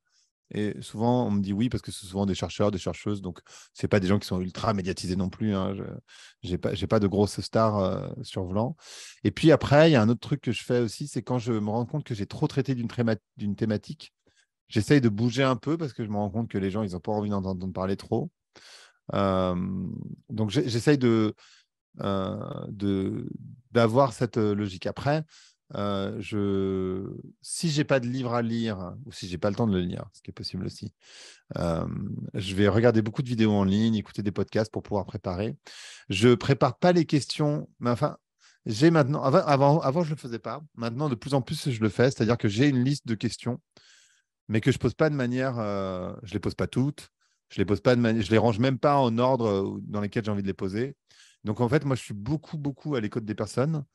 Et souvent, on me dit oui parce que c'est souvent des chercheurs, des chercheuses. Donc, c'est pas des gens qui sont ultra médiatisés non plus. Hein. j'ai Je n'ai pas, de grosses stars sur volant Et puis après, il y a un autre truc que je fais aussi, c'est quand je me rends compte que j'ai trop traité d'une, d'une thématique, j'essaye de bouger un peu parce que je me rends compte que les gens, ils n'ont pas envie d'entendre parler trop. Euh, donc j'essaye de, euh, de, d'avoir cette euh, logique. Après, euh, je... si j'ai pas de livre à lire ou si j'ai pas le temps de le lire, ce qui est possible aussi, je vais regarder beaucoup de vidéos en ligne, écouter des podcasts pour pouvoir préparer. Je prépare pas les questions, mais enfin, j'ai maintenant, avant, avant, avant je le faisais pas, maintenant de plus en plus je le fais, c'est-à-dire que j'ai une liste de questions, mais que je pose pas de manière, je les pose pas toutes, je les pose pas je les range même pas en ordre euh, dans lesquels j'ai envie de les poser. Donc en fait, moi, je suis beaucoup, beaucoup à l'écoute des personnes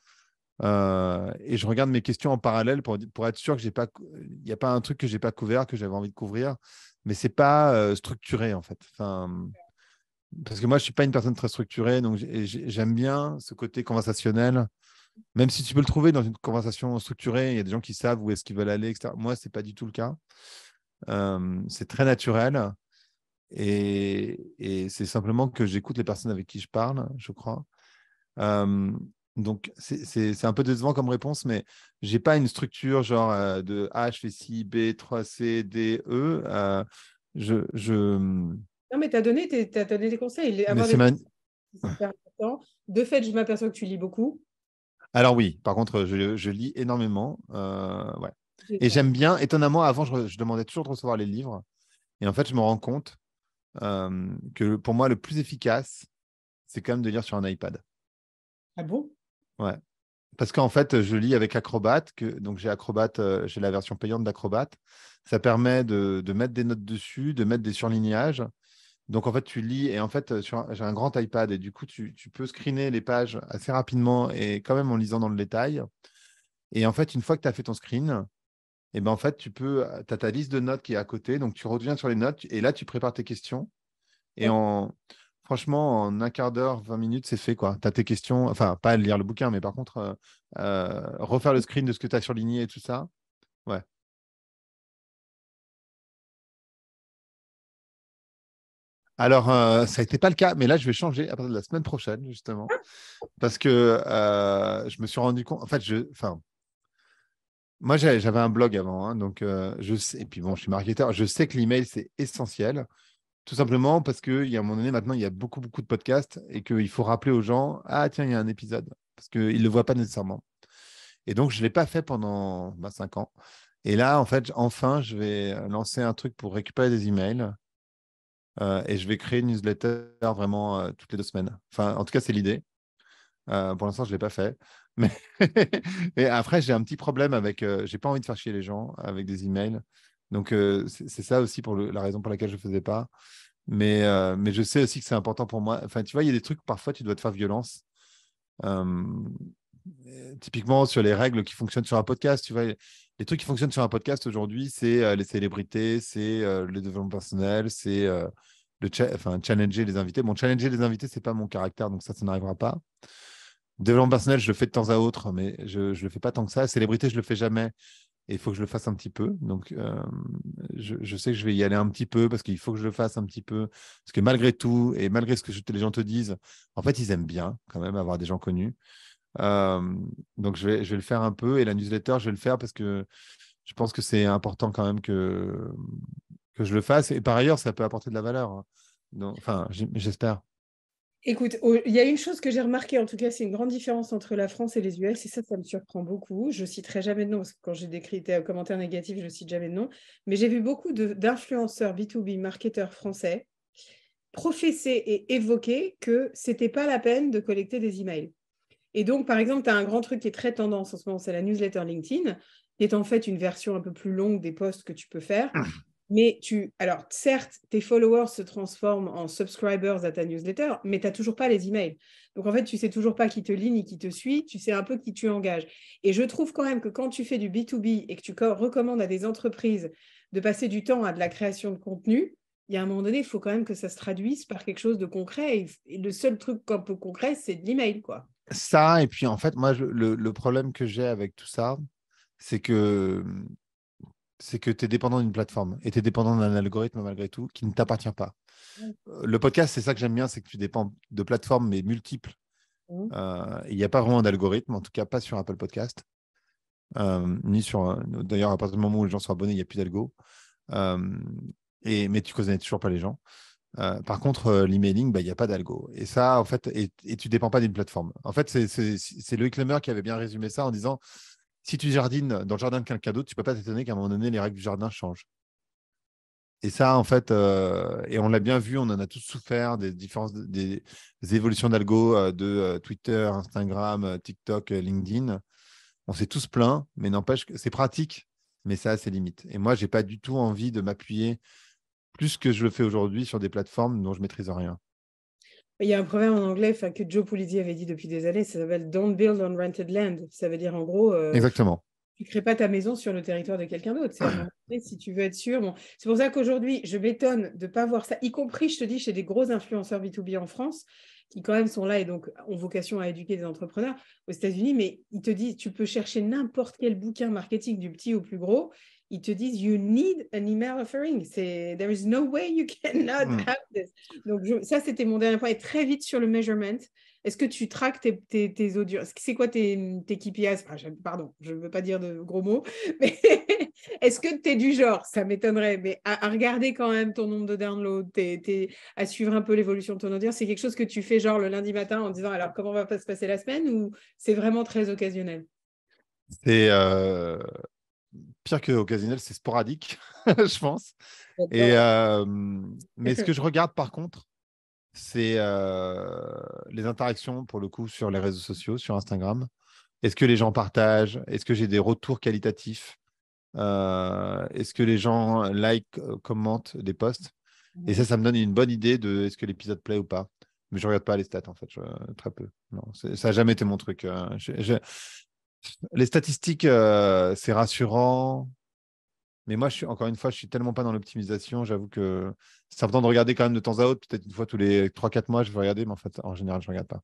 euh, et je regarde mes questions en parallèle pour, être sûr que j'ai pas, il n'y a pas un truc que j'ai pas couvert que j'avais envie de couvrir, mais c'est pas euh, structuré en fait. Enfin, parce que moi, je suis pas une personne très structurée, donc j'aime bien ce côté conversationnel. Même si tu peux le trouver dans une conversation structurée, il y a des gens qui savent où est-ce qu'ils veulent aller, etc. Moi, c'est pas du tout le cas. c'est très naturel. Et, c'est simplement que j'écoute les personnes avec qui je parle, je crois. donc, c'est un peu décevant comme réponse, mais j'ai pas une structure genre euh, de H, fais C B, 3, C, D, E. Euh, je, je, mmh. Non, mais tu as, donné, as donné des conseils. important. De fait, je m'aperçois que tu lis beaucoup. Alors oui, par contre, je, je lis énormément. Euh, ouais. Et j'aime bien, étonnamment, avant, je, je, demandais toujours de recevoir les livres. Et en fait, je me rends compte euh, que pour moi, le plus efficace, c'est quand même de lire sur un iPad. Ah bon Ouais. Parce qu'en fait, je lis avec Acrobat, que, donc j'ai Acrobat, euh, j'ai la version payante d'Acrobat. Ça permet de, mettre des notes dessus, de mettre des surlignages. Donc en fait, tu lis et en fait, euh, j'ai un grand iPad et du coup, tu, tu, peux screener les pages assez rapidement et quand même en lisant dans le détail. Et en fait, une fois que tu as fait ton screen, et ben en fait, tu peux, as ta liste de notes qui est à côté, donc tu reviens sur les notes et là, tu prépares tes questions. Et en, franchement, en un quart d'heure, 20 minutes, c'est fait. Tu as tes questions, enfin, pas lire le bouquin, mais par contre, refaire le screen de ce que tu as surligné et tout ça. Ouais. Alors, ça n'était pas le cas, mais là, je vais changer à partir de la semaine prochaine, justement, parce que je me suis rendu compte, en fait, je, enfin, moi, j'avais un blog avant, hein, donc euh, je sais. Et puis bon, je suis marketeur, je sais que l'email c'est essentiel, tout simplement parce que il y a un moment donné, maintenant, il y a beaucoup beaucoup de podcasts et qu'il faut rappeler aux gens, ah tiens, il y a un épisode parce qu'ils ne le voient pas nécessairement. Et donc, je l'ai pas fait pendant 5 bah, cinq ans. Et là, en fait, enfin, je vais lancer un truc pour récupérer des emails. Euh, et je vais créer une newsletter vraiment euh, toutes les deux semaines. Enfin, en tout cas, c'est l'idée. pour l'instant, je ne l'ai pas fait. Mais et après, j'ai un petit problème avec. j'ai pas envie de faire chier les gens avec des emails. Donc, c'est ça aussi pour la raison pour laquelle je ne faisais pas. Mais, mais je sais aussi que c'est important pour moi. Enfin, tu vois, il y a des trucs, parfois, tu dois te faire violence. typiquement, sur les règles qui fonctionnent sur un podcast, tu vois, les trucs qui fonctionnent sur un podcast aujourd'hui, c'est les célébrités, c'est le développement personnel, c'est le challenger les invités. Bon, challenger les invités, c'est pas mon caractère, donc ça, ça n'arrivera pas. Développement personnel, je le fais de temps à autre, mais je ne le fais pas tant que ça. Célébrité, je le fais jamais. Et il faut que je le fasse un petit peu. Donc, euh, je, sais que je vais y aller un petit peu parce qu'il faut que je le fasse un petit peu. Parce que malgré tout, et malgré ce que les gens te disent, en fait, ils aiment bien quand même avoir des gens connus. Euh, donc, je vais, je vais le faire un peu. Et la newsletter, je vais le faire parce que je pense que c'est important quand même que, que je le fasse. Et par ailleurs, ça peut apporter de la valeur. Hein. enfin, j'espère. Écoute, il y a une chose que j'ai remarquée, en tout cas, c'est une grande différence entre la France et les US, et ça, ça me surprend beaucoup. Je citerai jamais de nom, parce que quand j'ai décrit tes commentaires négatifs, je ne cite jamais de nom. Mais j'ai vu beaucoup d'influenceurs B2B, marketeurs français, professer et évoquer que c'était pas la peine de collecter des emails. Et donc, par exemple, tu as un grand truc qui est très tendance en ce moment, c'est la newsletter LinkedIn, qui est en fait une version un peu plus longue des posts que tu peux faire, ah. Mais tu, alors certes, tes followers se transforment en subscribers à ta newsletter, mais tu n'as toujours pas les emails. Donc en fait, tu sais toujours pas qui te lit ni qui te suit, tu sais un peu qui tu engages. Et je trouve quand même que quand tu fais du B2B et que tu recommandes à des entreprises de passer du temps à de la création de contenu, il y a un moment donné, il faut quand même que ça se traduise par quelque chose de concret. Et, le seul truc un peu concret, c'est de l'email, quoi. Ça, et puis en fait, moi, le problème que j'ai avec tout ça, c'est que c'est que tu es dépendant d'une plateforme et tu es dépendant d'un algorithme malgré tout qui ne t'appartient pas. Euh, le podcast, c'est ça que j'aime bien, c'est que tu dépends de plateformes mais multiples. Euh, il n'y a pas vraiment d'algorithme, en tout cas pas sur Apple Podcast, euh, ni sur. D'ailleurs, à partir du moment où les gens sont abonnés, il n'y a plus d'algo. et mais tu connais toujours pas les gens. par contre, l'emailing, bah, il n'y a pas d'algo. Et ça, en fait, et, tu dépends pas d'une plateforme. En fait, c'est Loïc Lemer qui avait bien résumé ça en disant si tu jardines dans le jardin de quelqu'un d'autre, tu peux pas t'étonner qu'à un moment donné, les règles du jardin changent. Et ça, en fait, euh, et on l'a bien vu, on en a tous souffert des différences, des, évolutions d'algo euh, de euh, Twitter, Instagram, TikTok, LinkedIn. On s'est tous plaints, mais n'empêche que c'est pratique, mais ça a ses limites. Et moi, je n'ai pas du tout envie de m'appuyer plus que je le fais aujourd'hui sur des plateformes dont je maîtrise rien. Il y a un proverbe en anglais que Joe Pulizzi avait dit depuis des années, ça s'appelle Don't build on rented land. Ça veut dire en gros. Euh, tu ne crées pas ta maison sur le territoire de quelqu'un d'autre. si tu veux être sûr. C'est pour ça qu'aujourd'hui, je m'étonne de ne pas voir ça, y compris, je te dis, chez des gros influenceurs B2B en France, qui quand même sont là et donc ont vocation à éduquer des entrepreneurs aux États-Unis, mais ils te disent, tu peux chercher n'importe quel bouquin marketing du petit au plus gros, ils te disent you need an email offering. there is no way you cannot hmm. have this. Donc ça c'était mon dernier point. Et très vite sur le measurement. Est-ce que tu traques tes, tes, C'est quoi tes, tes KPIs Pardon, je ne veux pas dire de gros mots, mais est-ce que tu es du genre Ça m'étonnerait, mais à, regarder quand même ton nombre de downloads, à suivre un peu l'évolution de ton audience, c'est quelque chose que tu fais genre le lundi matin en disant alors comment va se passer la semaine ou c'est vraiment très occasionnel C'est euh, pire que occasionnel, c'est sporadique, je pense. mais ce que je regarde par contre, c'est les interactions pour le coup sur les réseaux sociaux, sur Instagram. Est-ce que les gens partagent Est-ce que j'ai des retours qualitatifs Est-ce que les gens like, euh, commentent des posts Et ça, mmh. ça me donne une bonne idée de est-ce que l'épisode plaît ou pas. Mais je ne regarde pas les stats en fait, très peu. ça n'a jamais été mon truc. Les statistiques, euh, c'est rassurant. Mais moi, je suis, encore une fois, je suis tellement pas dans l'optimisation. J'avoue que c'est important de regarder quand même de temps à autre. Peut-être une fois tous les 3-4 mois, je vais regarder, mais en fait, en général, je ne regarde pas.